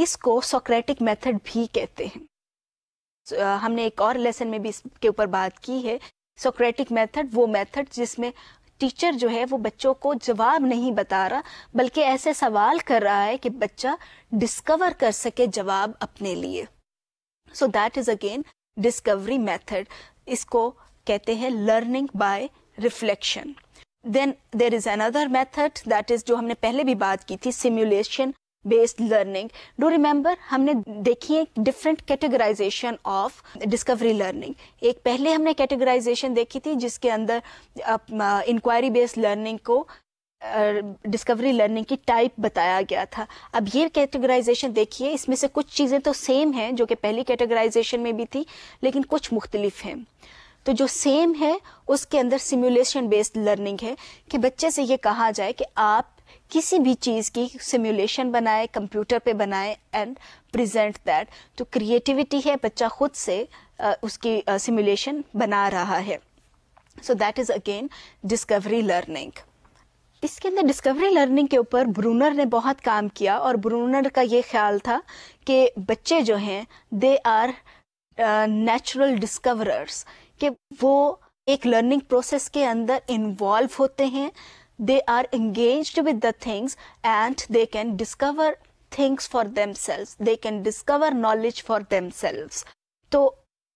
इसको सोक्रेटिक मेथड भी कहते हैं so, हमने एक और लेसन में भी इसके ऊपर बात की है सोक्रेटिक मेथड वो मेथड जिसमें टीचर जो है वो बच्चों को जवाब नहीं बता रहा बल्कि ऐसे सवाल कर रहा है कि बच्चा डिस्कवर कर सके जवाब अपने लिए so that is again discovery method इसको कहते हैं learning by reflection then there is another method that is जो हमने पहले भी बात की थी simulation based learning do remember हमने देखी है different categorization of discovery learning एक पहले हमने कैटेगराइजेशन देखी थी जिसके अंदर इंक्वायरी बेस्ड लर्निंग को डिस्कवरी uh, लर्निंग की टाइप बताया गया था अब ये कैटेगराइजेशन देखिए इसमें से कुछ चीज़ें तो सेम है जो कि पहली कैटेगराइजेशन में भी थी लेकिन कुछ मुख्तलिफ है तो जो सेम है उसके अंदर सिमुलेशन बेस्ड लर्निंग है कि बच्चे से ये कहा जाए कि आप किसी भी चीज़ की सिमुलेशन बनाए कंप्यूटर पे बनाए एंड प्रेजेंट दैट तो क्रिएटिविटी है बच्चा खुद से उसकी सिमुलेशन बना रहा है so that is again discovery learning इसके अंदर डिस्कवरी लर्निंग के ऊपर ब्रूनर ने बहुत काम किया और ब्रूनर का ये ख्याल था कि बच्चे जो हैं दे आर नेचुरल डिस्कवरर्स कि वो एक लर्निंग प्रोसेस के अंदर इन्वॉल्व होते हैं they are engage with the things and they can discover things for themselves they can discover knowledge for themselves तो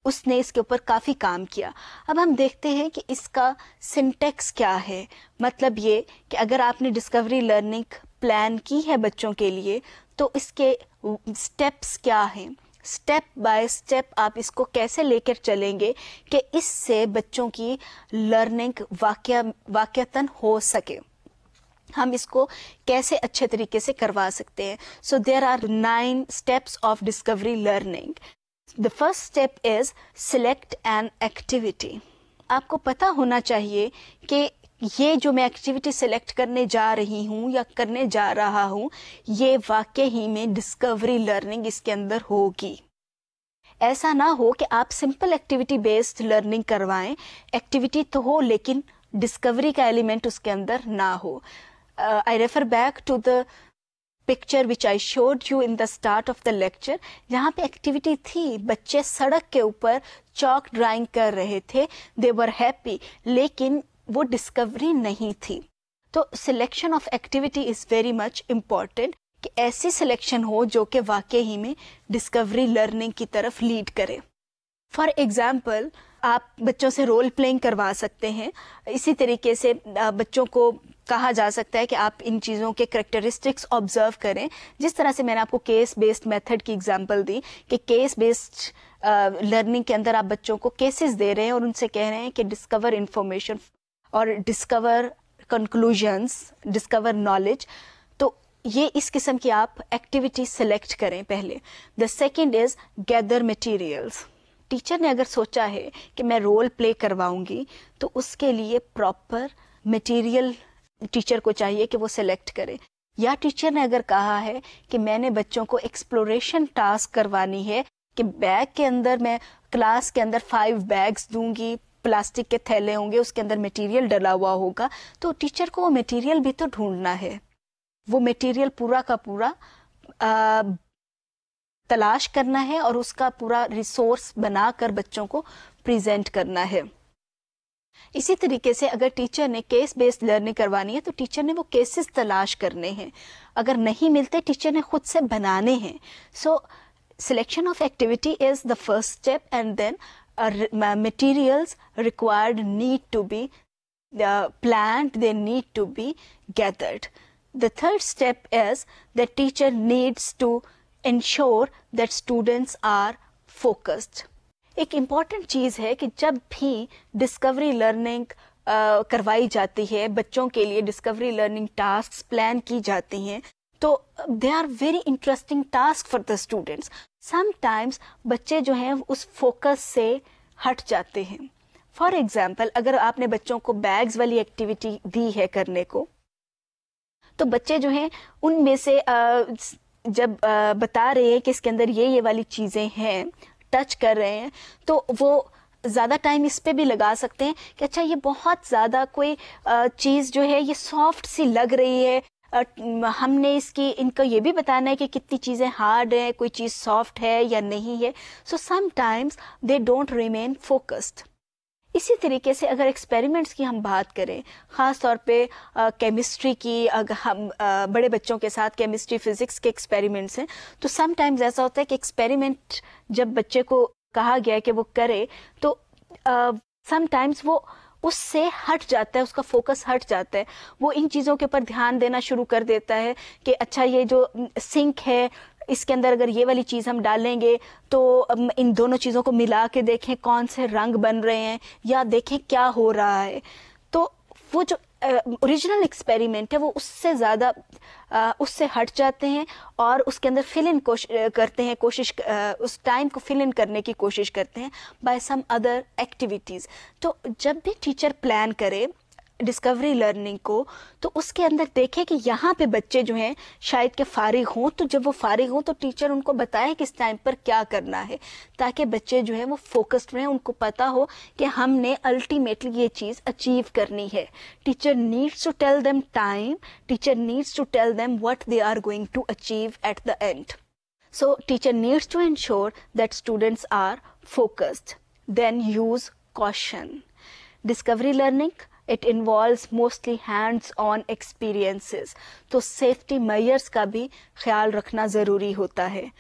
उसने इसके ऊपर काफ़ी काम किया अब हम देखते हैं कि इसका सिंटेक्स क्या है मतलब ये कि अगर आपने डिस्कवरी लर्निंग प्लान की है बच्चों के लिए तो इसके स्टेप्स क्या हैं स्टेप बाय स्टेप आप इसको कैसे लेकर चलेंगे कि इससे बच्चों की लर्निंग वाक्य वाक्यतन हो सके हम इसको कैसे अच्छे तरीके से करवा सकते हैं so there are nine steps of discovery learning the first step is select an activity आपको पता होना चाहिए कि ये जो मैं एक्टिविटी सेलेक्ट करने जा रही हूँ या करने जा रहा हूँ ये वाकई ही में डिस्कवरी लर्निंग इसके अंदर होगी ऐसा ना हो कि आप सिंपल एक्टिविटी बेस्ड लर्निंग करवाएं एक्टिविटी तो हो लेकिन डिस्कवरी का एलिमेंट उसके अंदर ना हो I refer back to the picture which I showed you in the start of the lecture जहाँ पे एक्टिविटी थी बच्चे सड़क के ऊपर चौक ड्राइंग कर रहे थे दे वर हैप्पी लेकिन वो डिस्कवरी नहीं थी तो selection of activity is very much important कि ऐसी सिलेक्शन हो जो कि वाकई ही में डिस्कवरी लर्निंग की तरफ लीड करे फॉर एग्ज़ाम्पल आप बच्चों से रोल प्लेइंग करवा सकते हैं इसी तरीके से बच्चों को कहा जा सकता है कि आप इन चीज़ों के करेक्टरिस्टिक्स ऑब्जर्व करें जिस तरह से मैंने आपको केस बेस्ड मेथड की एग्जांपल दी कि केस बेस्ड लर्निंग के अंदर आप बच्चों को केसेस दे रहे हैं और उनसे कह रहे हैं कि डिस्कवर इन्फॉर्मेशन और डिस्कवर कंक्लूजन्स डिस्कवर नॉलेज तो ये इस किस्म की आप एक्टिविटी सेलेक्ट करें पहले the second is gather materials teacher ने अगर सोचा है कि मैं रोल प्ले करवाऊंगी तो उसके लिए प्रॉपर मटीरियल टीचर को चाहिए कि वो सेलेक्ट करे या टीचर ने अगर कहा है कि मैंने बच्चों को एक्सप्लोरेशन टास्क करवानी है कि बैग के अंदर मैं क्लास के अंदर फाइव बैग्स दूंगी प्लास्टिक के थैले होंगे उसके अंदर मटेरियल डला हुआ होगा तो टीचर को वो मटेरियल भी तो ढूंढना है वो मटेरियल पूरा का पूरा आ, तलाश करना है और उसका पूरा रिसोर्स बनाकर बच्चों को प्रेजेंट करना है इसी तरीके से अगर टीचर ने केस बेस्ड लर्निंग करवानी है तो टीचर ने वो केसेस तलाश करने हैं अगर नहीं मिलते टीचर ने खुद से बनाने हैं so selection of activity is the first step and then materials required need to be the planned, they need to be gathered. The third step is the teacher needs to ensure that students are focused. एक इम्पॉर्टेंट चीज़ है कि जब भी डिस्कवरी लर्निंग करवाई जाती है बच्चों के लिए डिस्कवरी लर्निंग टास्क प्लान की जाती हैं तो they are very interesting task for the students sometimes बच्चे जो हैं उस फोकस से हट जाते हैं फॉर एग्ज़ाम्पल अगर आपने बच्चों को बैग्स वाली एक्टिविटी दी है करने को तो बच्चे जो हैं उनमें से जब बता रहे हैं कि इसके अंदर ये ये वाली चीज़ें हैं टच कर रहे हैं तो वो ज़्यादा टाइम इस पर भी लगा सकते हैं कि अच्छा ये बहुत ज़्यादा कोई चीज़ जो है ये सॉफ्ट सी लग रही है हमने इसकी इनको ये भी बताना है कि कितनी चीज़ें हार्ड हैं कोई चीज़ सॉफ्ट है या नहीं है so sometimes they don't remain focused इसी तरीके से अगर एक्सपेरिमेंट्स की हम बात करें ख़ास तौर पे केमिस्ट्री की अगर हम आ, बड़े बच्चों के साथ केमिस्ट्री फिज़िक्स के एक्सपेरिमेंट्स हैं तो समटाइम्स ऐसा होता है कि एक्सपेरिमेंट जब बच्चे को कहा गया है कि वो करे तो समटाइम्स वो उससे हट जाता है उसका फोकस हट जाता है वो इन चीज़ों के ऊपर ध्यान देना शुरू कर देता है कि अच्छा ये जो सिंक है इसके अंदर अगर ये वाली चीज़ हम डालेंगे तो इन दोनों चीज़ों को मिला के देखें कौन से रंग बन रहे हैं या देखें क्या हो रहा है तो वो जो ओरिजिनल एक्सपेरिमेंट है वो उससे ज़्यादा उससे हट जाते हैं और उसके अंदर फिल इन करते हैं कोशिश उस टाइम को फिल इन करने की कोशिश करते हैं बाय सम अदर एक्टिविटीज़ तो जब भी टीचर प्लान करे डिस्कवरी लर्निंग को तो उसके अंदर देखें कि यहाँ पे बच्चे जो हैं शायद के फारिग हों तो जब वो फारिग हों तो टीचर उनको बताए कि इस टाइम पर क्या करना है ताकि बच्चे जो हैं वो फोकस्ड रहें उनको पता हो कि हमने अल्टीमेटली ये चीज़ अचीव करनी है teacher needs to tell them time teacher needs to tell them what they are going to achieve at the end so teacher needs to ensure that students are focused then use caution discovery learning it involve mostly hands on experiences तो सेफ्टी मेयर्स का भी ख्याल रखना ज़रूरी होता है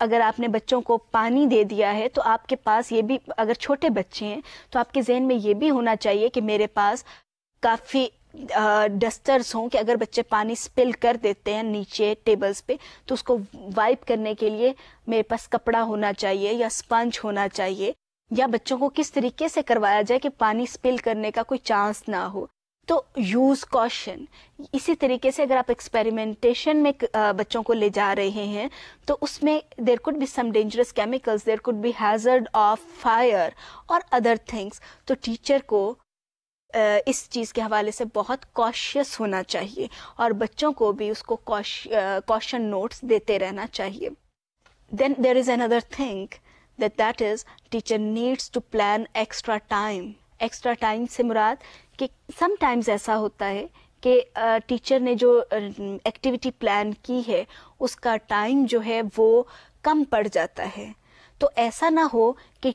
अगर आपने बच्चों को पानी दे दिया है तो आपके पास ये भी अगर छोटे बच्चे हैं तो आपके जहन में ये भी होना चाहिए कि मेरे पास काफ़ी डस्टर्स हों कि अगर बच्चे पानी स्पिल कर देते हैं नीचे टेबल्स पे तो उसको वाइप करने के लिए मेरे पास कपड़ा होना चाहिए या स्पंज होना चाहिए या बच्चों को किस तरीके से करवाया जाए कि पानी स्पिल करने का कोई चांस ना हो तो यूज कॉशन इसी तरीके से अगर आप एक्सपेरिमेंटेशन में बच्चों को ले जा रहे हैं तो उसमें there could be some dangerous chemicals there could be hazard of fire और अदर थिंग्स तो टीचर को इस चीज़ के हवाले से बहुत कॉशियस होना चाहिए और बच्चों को भी उसको कॉशन नोट्स देते रहना चाहिए then there is another thing that that is teacher needs to plan extra time extra time से मुराद कि समटाइम्स ऐसा होता है कि टीचर ने जो एक्टिविटी प्लान की है उसका टाइम जो है वो कम पड़ जाता है तो ऐसा ना हो कि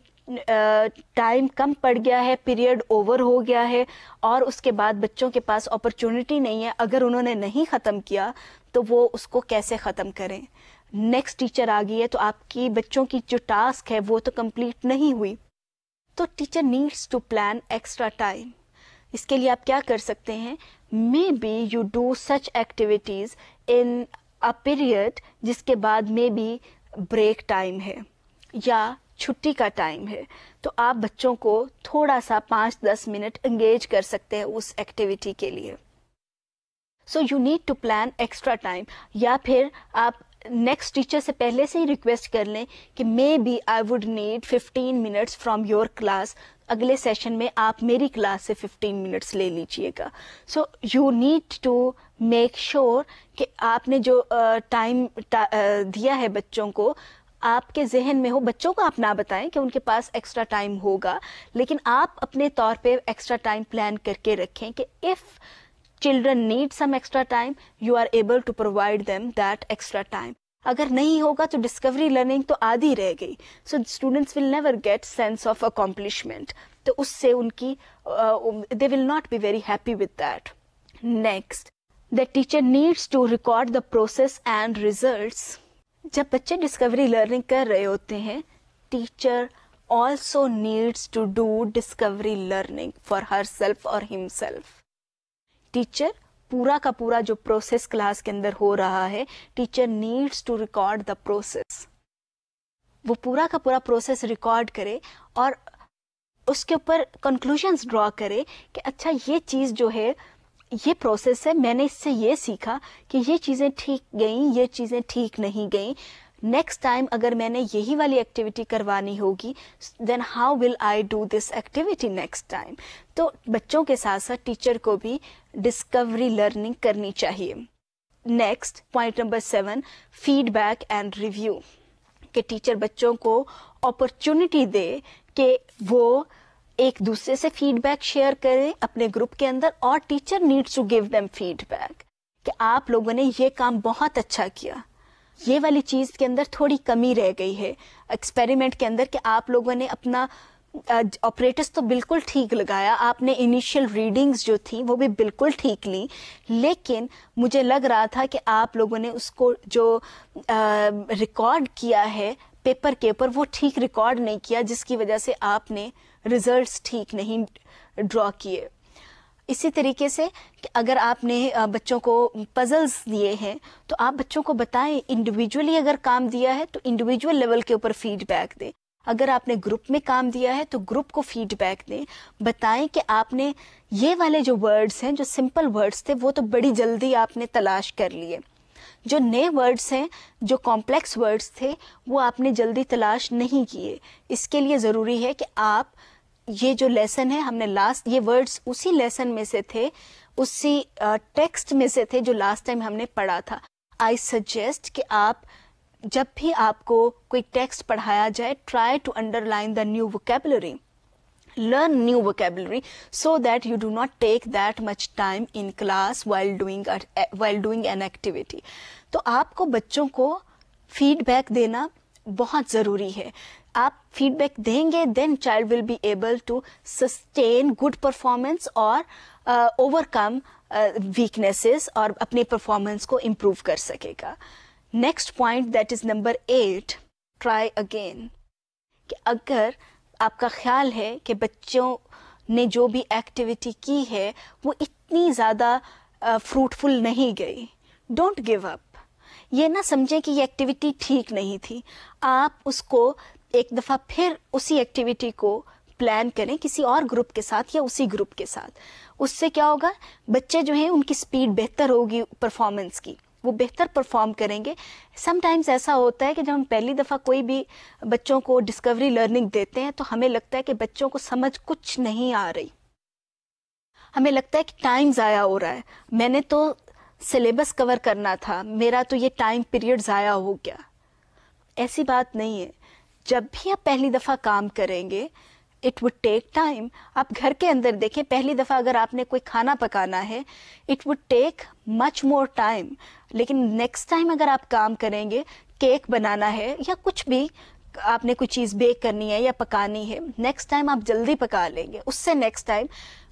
टाइम कम पड़ गया है पीरियड ओवर हो गया है और उसके बाद बच्चों के पास अपॉर्चुनिटी नहीं है अगर उन्होंने नहीं ख़त्म किया तो वो उसको कैसे ख़त्म करें नेक्स्ट टीचर आ गई है तो आपकी बच्चों की जो टास्क है वो तो कंप्लीट नहीं हुई तो teacher needs to plan extra time इसके लिए आप क्या कर सकते हैं maybe you do such activities in a period जिसके बाद मे बी ब्रेक टाइम है या छुट्टी का टाइम है तो आप बच्चों को थोड़ा सा पांच दस मिनट एंगेज कर सकते हैं उस एक्टिविटी के लिए so you need to plan extra time या फिर आप नेक्स्ट टीचर से पहले से ही रिक्वेस्ट कर लें कि maybe I would need 15 minutes from your class अगले सेशन में आप मेरी क्लास से 15 मिनट्स ले लीजिएगा so you need to make sure कि आपने जो टाइम uh, uh, दिया है बच्चों को आपके जहन में हो बच्चों को आप ना बताएं कि उनके पास एक्स्ट्रा टाइम होगा लेकिन आप अपने तौर पे एक्स्ट्रा टाइम प्लान करके रखें कि if children need some extra time you are able to provide them that extra time अगर नहीं होगा तो डिस्कवरी लर्निंग तो आधी रह गई so students will never get sense of accomplishment तो उससे उनकी they will not be very happy with that next the teacher needs to record the process and results जब बच्चे डिस्कवरी लर्निंग कर रहे होते हैं teacher also needs to do discovery learning for herself और हिमसेल्फ टीचर पूरा का पूरा जो प्रोसेस क्लास के अंदर हो रहा है teacher needs to record the process वो पूरा का पूरा प्रोसेस रिकॉर्ड करे और उसके ऊपर कंक्लूजन ड्रॉ करे कि अच्छा ये चीज़ जो है ये प्रोसेस है मैंने इससे ये सीखा कि ये चीज़ें ठीक गई ये चीज़ें ठीक नहीं गई नेक्स्ट टाइम अगर मैंने यही वाली एक्टिविटी करवानी होगी then how will I do this activity next time तो बच्चों के साथ साथ टीचर को भी डिस्कवरी लर्निंग करनी चाहिए next point number seven feedback and review कि टीचर बच्चों को अपॉर्चुनिटी दे कि वो एक दूसरे से फीडबैक शेयर करें अपने ग्रुप के अंदर और teacher needs to give them feedback कि आप लोगों ने ये काम बहुत अच्छा किया ये वाली चीज़ के अंदर थोड़ी कमी रह गई है एक्सपेरिमेंट के अंदर कि आप लोगों ने अपना ऑपरेटर्स तो बिल्कुल ठीक लगाया आपने इनिशियल रीडिंग्स जो थी वो भी बिल्कुल ठीक ली लेकिन मुझे लग रहा था कि आप लोगों ने उसको जो रिकॉर्ड किया है पेपर के ऊपर वो ठीक रिकॉर्ड नहीं किया जिसकी वजह से आपने रिजल्ट्स ठीक नहीं ड्रॉ किए इसी तरीके से कि अगर आपने बच्चों को पजल्स दिए हैं तो आप बच्चों को बताएं इंडिविजुअली अगर काम दिया है तो इंडिविजुअल लेवल के ऊपर फीडबैक दें अगर आपने ग्रुप में काम दिया है तो ग्रुप को फीडबैक दें बताएं कि आपने ये वाले जो वर्ड्स हैं जो सिंपल वर्ड्स थे वो तो बड़ी जल्दी आपने तलाश कर लिए जो नए वर्ड्स हैं जो कॉम्प्लेक्स वर्ड्स थे वो आपने जल्दी तलाश नहीं किए इसके लिए ज़रूरी है कि आप ये जो लेसन है हमने लास्ट ये वर्ड्स उसी लेसन में से थे उसी टेक्स्ट में से थे जो लास्ट टाइम हमने पढ़ा था आई सजेस्ट कि आप जब भी आपको कोई टेक्स्ट पढ़ाया जाए try to underline the new vocabulary learn new vocabulary so that you do not take that much time in class while doing while doing an activity तो आपको बच्चों को फीडबैक देना बहुत ज़रूरी है आप फीडबैक देंगे then child will be able to sustain good performance और ओवरकम वीकनेसेस और अपने परफॉर्मेंस को इम्प्रूव कर सकेगा next point that is number eight try again कि अगर आपका ख्याल है कि बच्चों ने जो भी एक्टिविटी की है वो इतनी ज़्यादा फ्रूटफुल uh, नहीं गई डोंट गिव अप ये ना समझें कि ये एक्टिविटी ठीक नहीं थी आप उसको एक दफ़ा फिर उसी एक्टिविटी को प्लान करें किसी और ग्रुप के साथ या उसी ग्रुप के साथ उससे क्या होगा बच्चे जो हैं उनकी स्पीड बेहतर होगी परफॉर्मेंस की वो बेहतर परफॉर्म करेंगे समटाइम्स ऐसा होता है कि जब हम पहली दफ़ा कोई भी बच्चों को डिस्कवरी लर्निंग देते हैं तो हमें लगता है कि बच्चों को समझ कुछ नहीं आ रही हमें लगता है कि टाइम ज़ाया हो रहा है मैंने तो सिलेबस कवर करना था मेरा तो ये टाइम पीरियड ज़ाया हो गया ऐसी बात नहीं है जब भी आप पहली दफ़ा काम करेंगे इट वुड टेक टाइम आप घर के अंदर देखें पहली दफ़ा अगर आपने कोई खाना पकाना है it would take much more time लेकिन नेक्स्ट टाइम अगर आप काम करेंगे केक बनाना है या कुछ भी आपने कोई चीज़ बेक करनी है या पकानी है नेक्स्ट टाइम आप जल्दी पका लेंगे उससे नेक्स्ट टाइम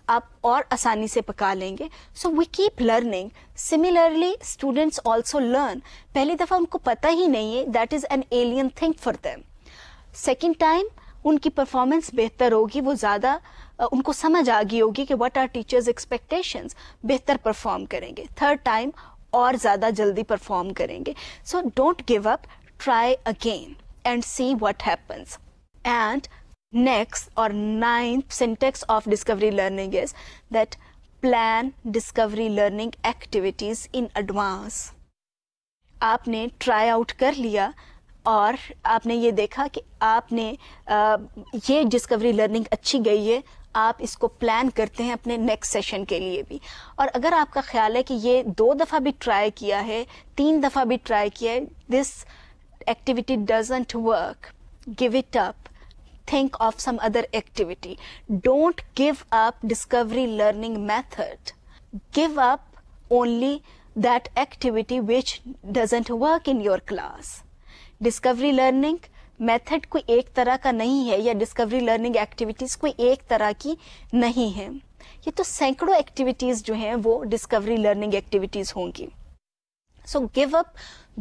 आप और आसानी से पका लेंगे so we keep learning similarly students also learn पहली दफ़ा उनको पता ही नहीं है that is an alien thing for them second time उनकी परफॉर्मेंस बेहतर होगी वो ज़्यादा उनको समझ आ गई होगी कि व्हाट आर टीचर्स एक्सपेक्टेशंस बेहतर परफॉर्म करेंगे थर्ड टाइम और ज़्यादा जल्दी परफॉर्म करेंगे so don't give up try again and see what happens and next or ninth syntax of discovery learning is that plan discovery learning activities in advance आपने ट्राई आउट कर लिया और आपने ये देखा कि आपने आ, ये डिस्कवरी लर्निंग अच्छी गई है आप इसको प्लान करते हैं अपने नेक्स्ट सेशन के लिए भी और अगर आपका ख्याल है कि ये दो दफ़ा भी ट्राई किया है तीन दफ़ा भी ट्राई किया है this activity doesn't work give it up think of some other activity. Don't give up discovery learning method. Give up only that activity which doesn't work in your class. Discovery learning method कोई एक तरह का नहीं है या डिस्कवरी लर्निंग एक्टिविटीज कोई एक तरह की नहीं है ये तो सैकड़ों एक्टिविटीज जो हैं वो डिस्कवरी लर्निंग एक्टिविटीज होंगी so give up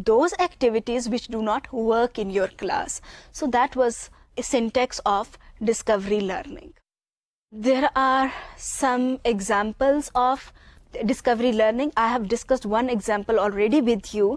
those activities which do not work in your class so that was a syntax of discovery learning there are some examples of discovery learning i have discussed one example already with you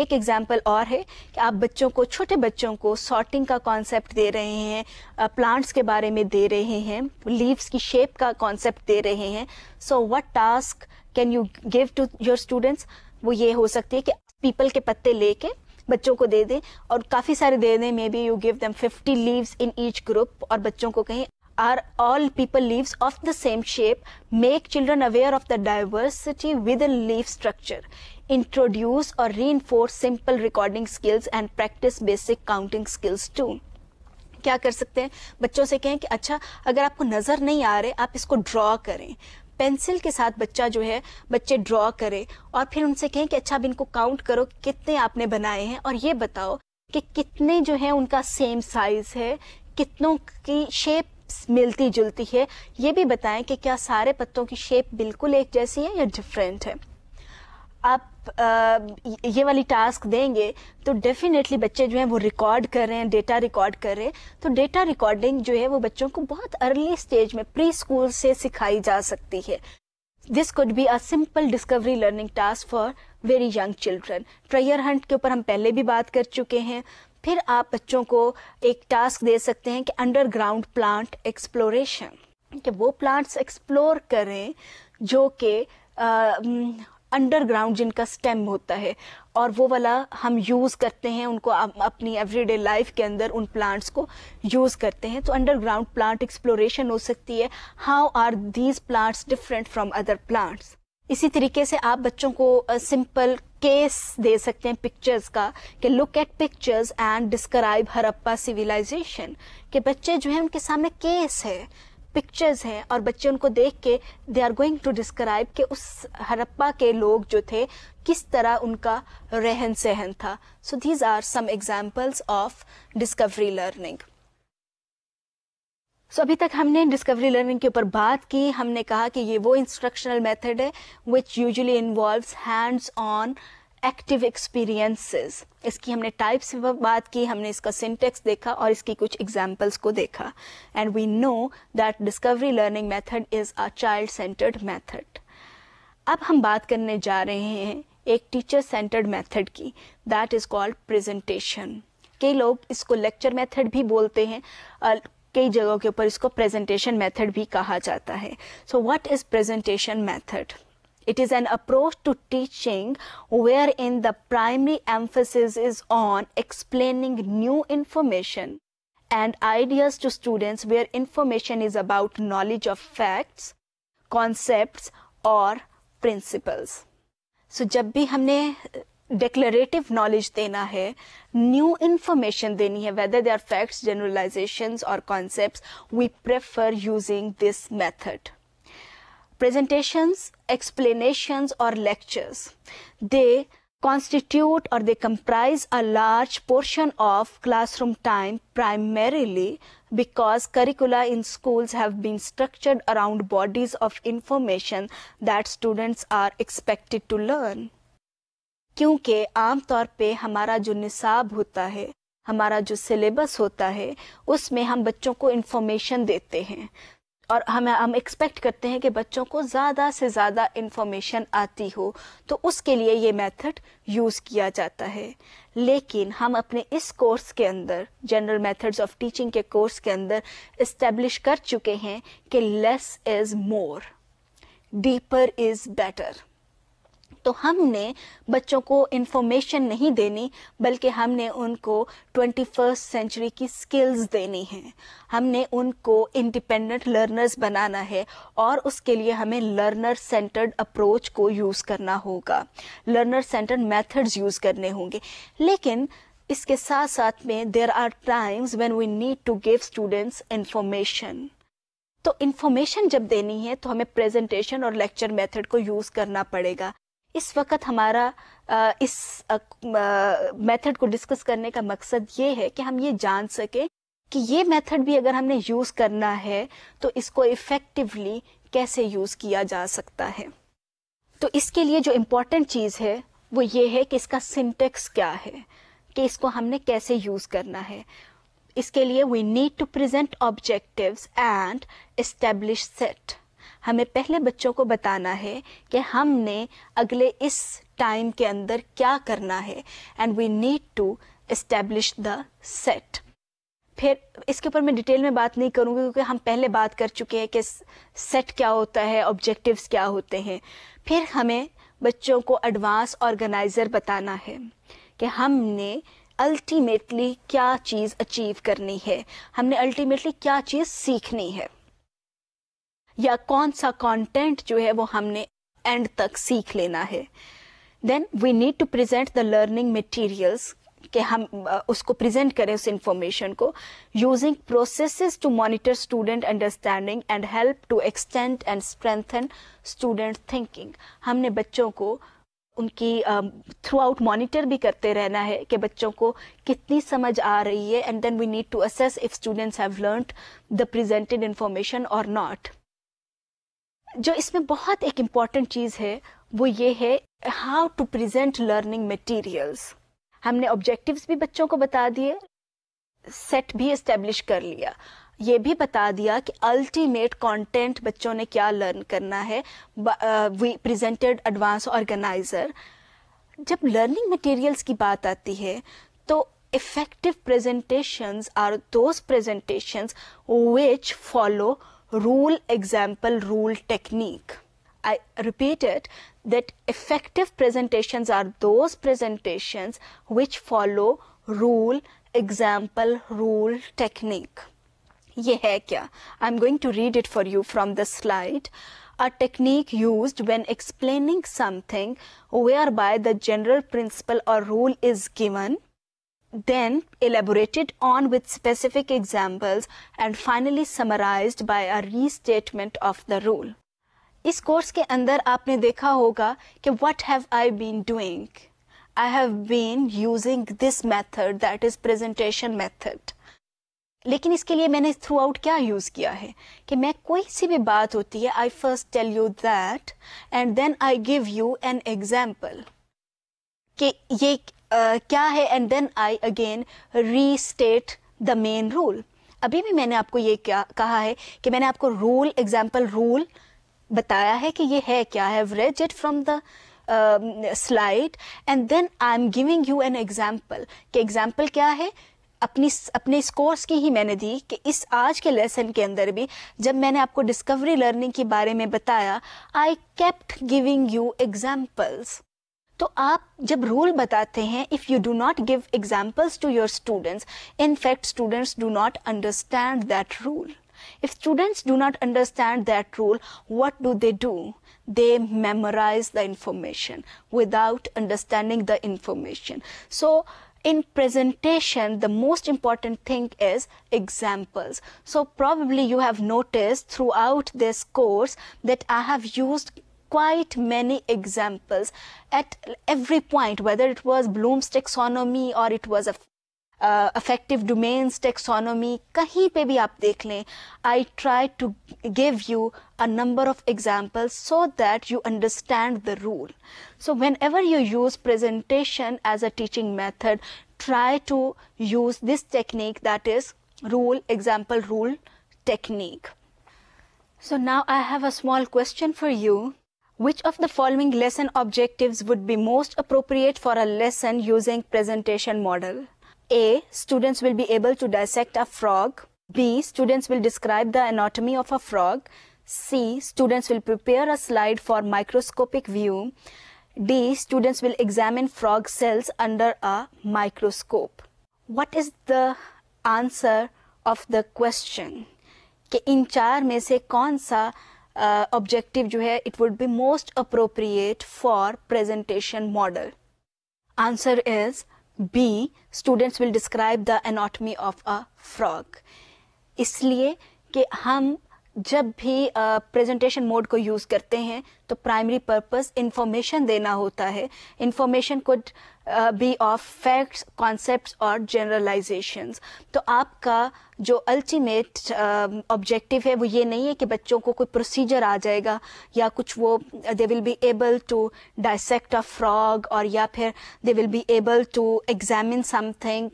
एक एग्जाम्पल और है कि आप बच्चों को छोटे बच्चों को सॉर्टिंग का कॉन्सेप्ट दे रहे हैं प्लांट्स के बारे में दे रहे हैं लीव्स की शेप का कॉन्सेप्ट दे रहे हैं so what task can you give to your students वो ये हो सकती है कि पीपल के पत्ते लेके बच्चों को दे दें और काफ़ी सारे देने में भी you give them 50 leaves in each group और बच्चों को कहें are all people leaves of the same shape, make children aware of the diversity within leaf structure, introduce or reinforce simple recording skills and practice basic counting skills too. क्या कर सकते हैं बच्चों से कहें कि अच्छा अगर आपको नज़र नहीं आ रहे आप इसको ड्रॉ करें पेंसिल के साथ बच्चा जो है बच्चे ड्रॉ करे और फिर उनसे कहें कि अच्छा अब इनको काउंट करो कितने आपने बनाए हैं और ये बताओ कि कितने जो है उनका सेम साइज है कितनों की शेप शेप्स मिलती जुलती है ये भी बताएं कि क्या सारे पत्तों की शेप बिल्कुल एक जैसी है या डिफरेंट है आप आ, ये वाली टास्क देंगे तो डेफिनेटली बच्चे जो हैं वो रिकॉर्ड कर रहे हैं डेटा रिकॉर्ड कर रहे हैं तो डेटा रिकॉर्डिंग जो है वो बच्चों को बहुत अर्ली स्टेज में प्री स्कूल से सिखाई जा सकती है this could be a simple discovery learning task for very young children treasure hunt के ऊपर हम पहले भी बात कर चुके हैं फिर आप बच्चों को एक टास्क दे सकते हैं कि अंडरग्राउंड प्लांट एक्सप्लोरेशन कि वो प्लांट्स एक्सप्लोर करें जो कि अंडरग्राउंड जिनका स्टेम होता है और वो वाला हम यूज़ करते हैं उनको अपनी एवरीडे लाइफ के अंदर उन प्लांट्स को यूज़ करते हैं तो अंडरग्राउंड प्लांट एक्सप्लोरेशन हो सकती है how are these plants different from other plants इसी तरीके से आप बच्चों को सिंपल केस दे सकते हैं पिक्चर्स का कि look at pictures and describe Harappa civilisation कि बच्चे जो है उनके सामने केस है पिक्चर्स हैं और बच्चे उनको देख के they are going to describe के उस हरप्पा के लोग जो थे किस तरह उनका रहन सहन था so these are some examples of discovery learning so so, अभी तक हमने डिस्कवरी लर्निंग के ऊपर बात की हमने कहा कि ये वो इंस्ट्रक्शनल मेथड है which usually involve hands on active experiences इसकी हमने टाइप्स बात की हमने इसका सिंटेक्स देखा और इसकी कुछ एग्जाम्पल्स को देखा and we know that discovery learning method is a child centred method अब हम बात करने जा रहे हैं एक टीचर सेंटर्ड मेथड की दैट इज़ कॉल्ड प्रेजेंटेशन कई लोग इसको लेक्चर मेथड भी बोलते हैं कई जगहों के ऊपर इसको प्रेजेंटेशन मेथड भी कहा जाता है so what is presentation method it is an approach to teaching where in the primary emphasis is on explaining new information and ideas to students where information is about knowledge of facts concept और प्रिंसिपल्स सो जब भी हमने declarative knowledge देना है new information देनी है whether they are facts generalizations or concepts we prefer using this method presentations explanations or lectures they constitute or they comprise a large portion of classroom time primarily because curricula in schools have been structured around bodies of information that students are expected to learn. क्योंकि आम तौर पे हमारा जो निसाब होता है हमारा जो सिलेबस होता है उसमें हम बच्चों को इन्फॉर्मेशन देते हैं और हम हम एक्सपेक्ट करते हैं कि बच्चों को ज़्यादा से ज़्यादा इन्फॉर्मेशन आती हो तो उसके लिए ये मेथड यूज़ किया जाता है लेकिन हम अपने इस कोर्स के अंदर जनरल मेथड्स ऑफ टीचिंग के कोर्स के अंदर इस्टेब्लिश कर चुके हैं कि less is more deeper is better तो हमने बच्चों को इन्फॉर्मेशन नहीं देनी बल्कि हमने उनको ट्वेंटी फर्स्ट सेंचुरी की स्किल्स देनी है हमने उनको इंडिपेंडेंट लर्नर्स बनाना है और उसके लिए हमें लर्नर सेंटर्ड अप्रोच को यूज़ करना होगा लर्नर सेंटर्ड मेथड्स यूज़ करने होंगे लेकिन इसके साथ साथ में there are times when we need to give students information तो इन्फॉर्मेशन जब देनी है तो हमें प्रेजेंटेशन और लेक्चर मेथड को यूज़ करना पड़ेगा इस वक्त हमारा इस मेथड को डिस्कस करने का मकसद ये है कि हम ये जान सकें कि ये मेथड भी अगर हमने यूज़ करना है तो इसको इफ़ेक्टिवली कैसे यूज़ किया जा सकता है तो इसके लिए जो इम्पोर्टेंट चीज़ है वो ये है कि इसका सिंटेक्स क्या है कि इसको हमने कैसे यूज़ करना है इसके लिए we need to present objectives and establish set हमें पहले बच्चों को बताना है कि हमने अगले इस टाइम के अंदर क्या करना है and we need to establish the set फिर इसके ऊपर मैं डिटेल में बात नहीं करूंगी क्योंकि हम पहले बात कर चुके हैं कि सेट क्या होता है ऑब्जेक्टिव्स क्या होते हैं फिर हमें बच्चों को एडवांस ऑर्गेनाइज़र बताना है कि हमने अल्टीमेटली क्या चीज़ अचीव करनी है हमने अल्टीमेटली क्या चीज़ सीखनी है या कौन सा कंटेंट जो है वो हमने एंड तक सीख लेना है then we need to present the learning materials कि हम उसको प्रेजेंट करें उस इंफॉर्मेशन को using processes to monitor student understanding and help to extend and strengthen student thinking हमने बच्चों को उनकी थ्रू आउट मॉनिटर भी करते रहना है कि बच्चों को कितनी समझ आ रही है and then we need to assess if students have learn the presented information और नॉट जो इसमें बहुत एक इम्पॉर्टेंट चीज़ है वो ये है how to present learning materials हमने ऑब्जेक्टिव्स भी बच्चों को बता दिए सेट भी इस्टेब्लिश कर लिया ये भी बता दिया कि अल्टीमेट कंटेंट बच्चों ने क्या लर्न करना है वी प्रेजेंटेड एडवांस ऑर्गेनाइजर जब लर्निंग मटेरियल्स की बात आती है तो effective presentations are those presentations which follow rule example rule technique. I repeat it that effective presentations are those presentations which follow rule example rule technique. ये है क्या क्या? I'm going to read it for you from the slide. a technique used when explaining something whereby the general principle or rule is given then elaborated on with specific examples and finally summarized by a restatement of the rule. is course ke andar aapne dekha होगा कि what have I been doing? I have been using this method that is presentation method. lekin इसके लिए मैंने थ्रू आउट क्या यूज़ किया है कि मैं कोई सी भी बात होती है I first tell you that and then I give you an example कि ये क्या है and then I again restate the main rule अभी भी मैंने आपको ये क्या कहा है कि मैंने आपको रूल एग्जाम्पल रूल बताया है कि ये है क्या है raise it from the slide and then I am giving you an example कि एग्जाम्पल क्या है अपनी अपने इस कोर्स की ही मैंने दी कि इस आज के लेसन के अंदर भी जब मैंने आपको डिस्कवरी लर्निंग के बारे में बताया I kept giving you examples तो आप जब रूल बताते हैं if you do not give examples to students students in fact students do not understand that If students do not understand that rule, what do they do? They memorize the information without understanding the information. So, in presentation, the most important thing is examples. So, probably you have noticed throughout this course that I have used quite many examples at every point, whether it was Bloom's taxonomy or it was a uh, effective domains taxonomy, kahin pe bhi aap dekh I try to give you a number of examples so that you understand the rule. So whenever you use presentation as a teaching method, try to use this technique that is rule, example, rule, technique. So now I have a small question for you. Which of the following lesson objectives would be most appropriate for a lesson using presentation model? A. Students will be able to dissect a frog. B. Students will describe the anatomy of a frog. C. Students will prepare a slide for microscopic view. D. Students will examine frog cells under a microscope. What is the answer of the question? कि इन चार में से कौन सा ऑब्जेक्टिव uh, जो है it would be most appropriate for presentation model answer is B students will describe the anatomy of a frog इसलिए कि हम जब भी प्रेजेंटेशन मोड को यूज़ करते हैं तो प्राइमरी पर्पस इंफॉर्मेशन देना होता है information could be of facts concepts और जनरलाइजेशन तो आपका जो अल्टीमेट ऑब्जेक्टिव है वो ये नहीं है कि बच्चों को कोई प्रोसीजर आ जाएगा या कुछ वो they will be able to dissect a frog और या फिर they will be able to examine something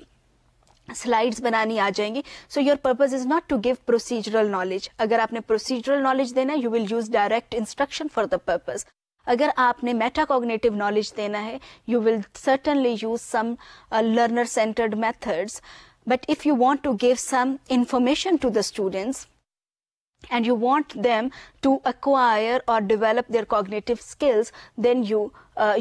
slides बनानी आ जाएंगी so your purpose is not to give procedural knowledge अगर आपने प्रोसीजरल नॉलेज देना है you will use direct instruction for the purpose अगर आपने मेटा कॉग्नेटिव नॉलेज देना है you will certainly use some learner centred methods but if you want to give some information to the students and you want them to acquire और develop their cognitive skills then you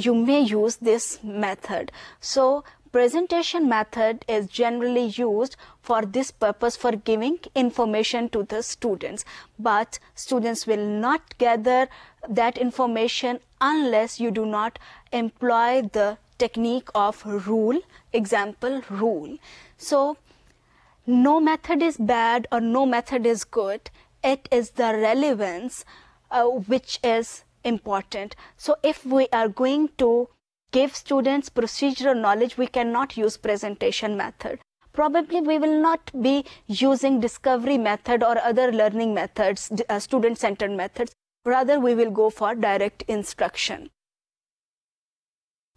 you may use this method so Presentation method is generally used for this purpose for giving information to the students. But students will not gather that information unless you do not employ the technique of rule, example rule. So no method is bad or no method is good. It is the relevance uh, which is important. So if we are going to give students procedural knowledge, we cannot use presentation method. Probably we will not be using discovery method or other learning methods, uh, student-centered methods. Rather, we will go for direct instruction.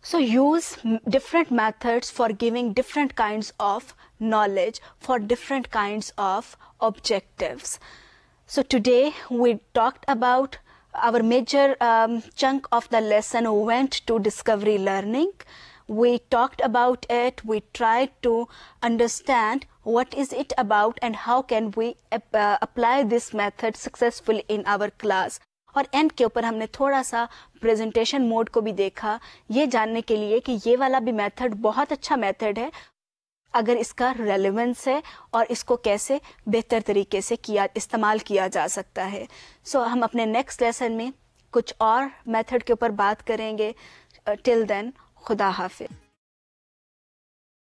So use different methods for giving different kinds of knowledge for different kinds of objectives. So today we talked about our major um, chunk of the lesson went to discovery learning. We talked about it, we tried to understand what is it about and how can we ap uh, apply this method successfully in our class. اور اینڈ کے اوپر ہم نے تھوڑا سا پریزنٹیشن موڈ کو بھی دیکھا یہ جاننے کے لیے کہ یہ والا بھی میتھڈ بہت اچھا میتھڈ ہے अगर इसका रेलिवेंस है और इसको कैसे बेहतर तरीके से किया इस्तेमाल किया जा सकता है सो so, हम अपने नेक्स्ट लेसन में कुछ और मेथड के ऊपर बात करेंगे टिल uh, देन खुदा हाफिज़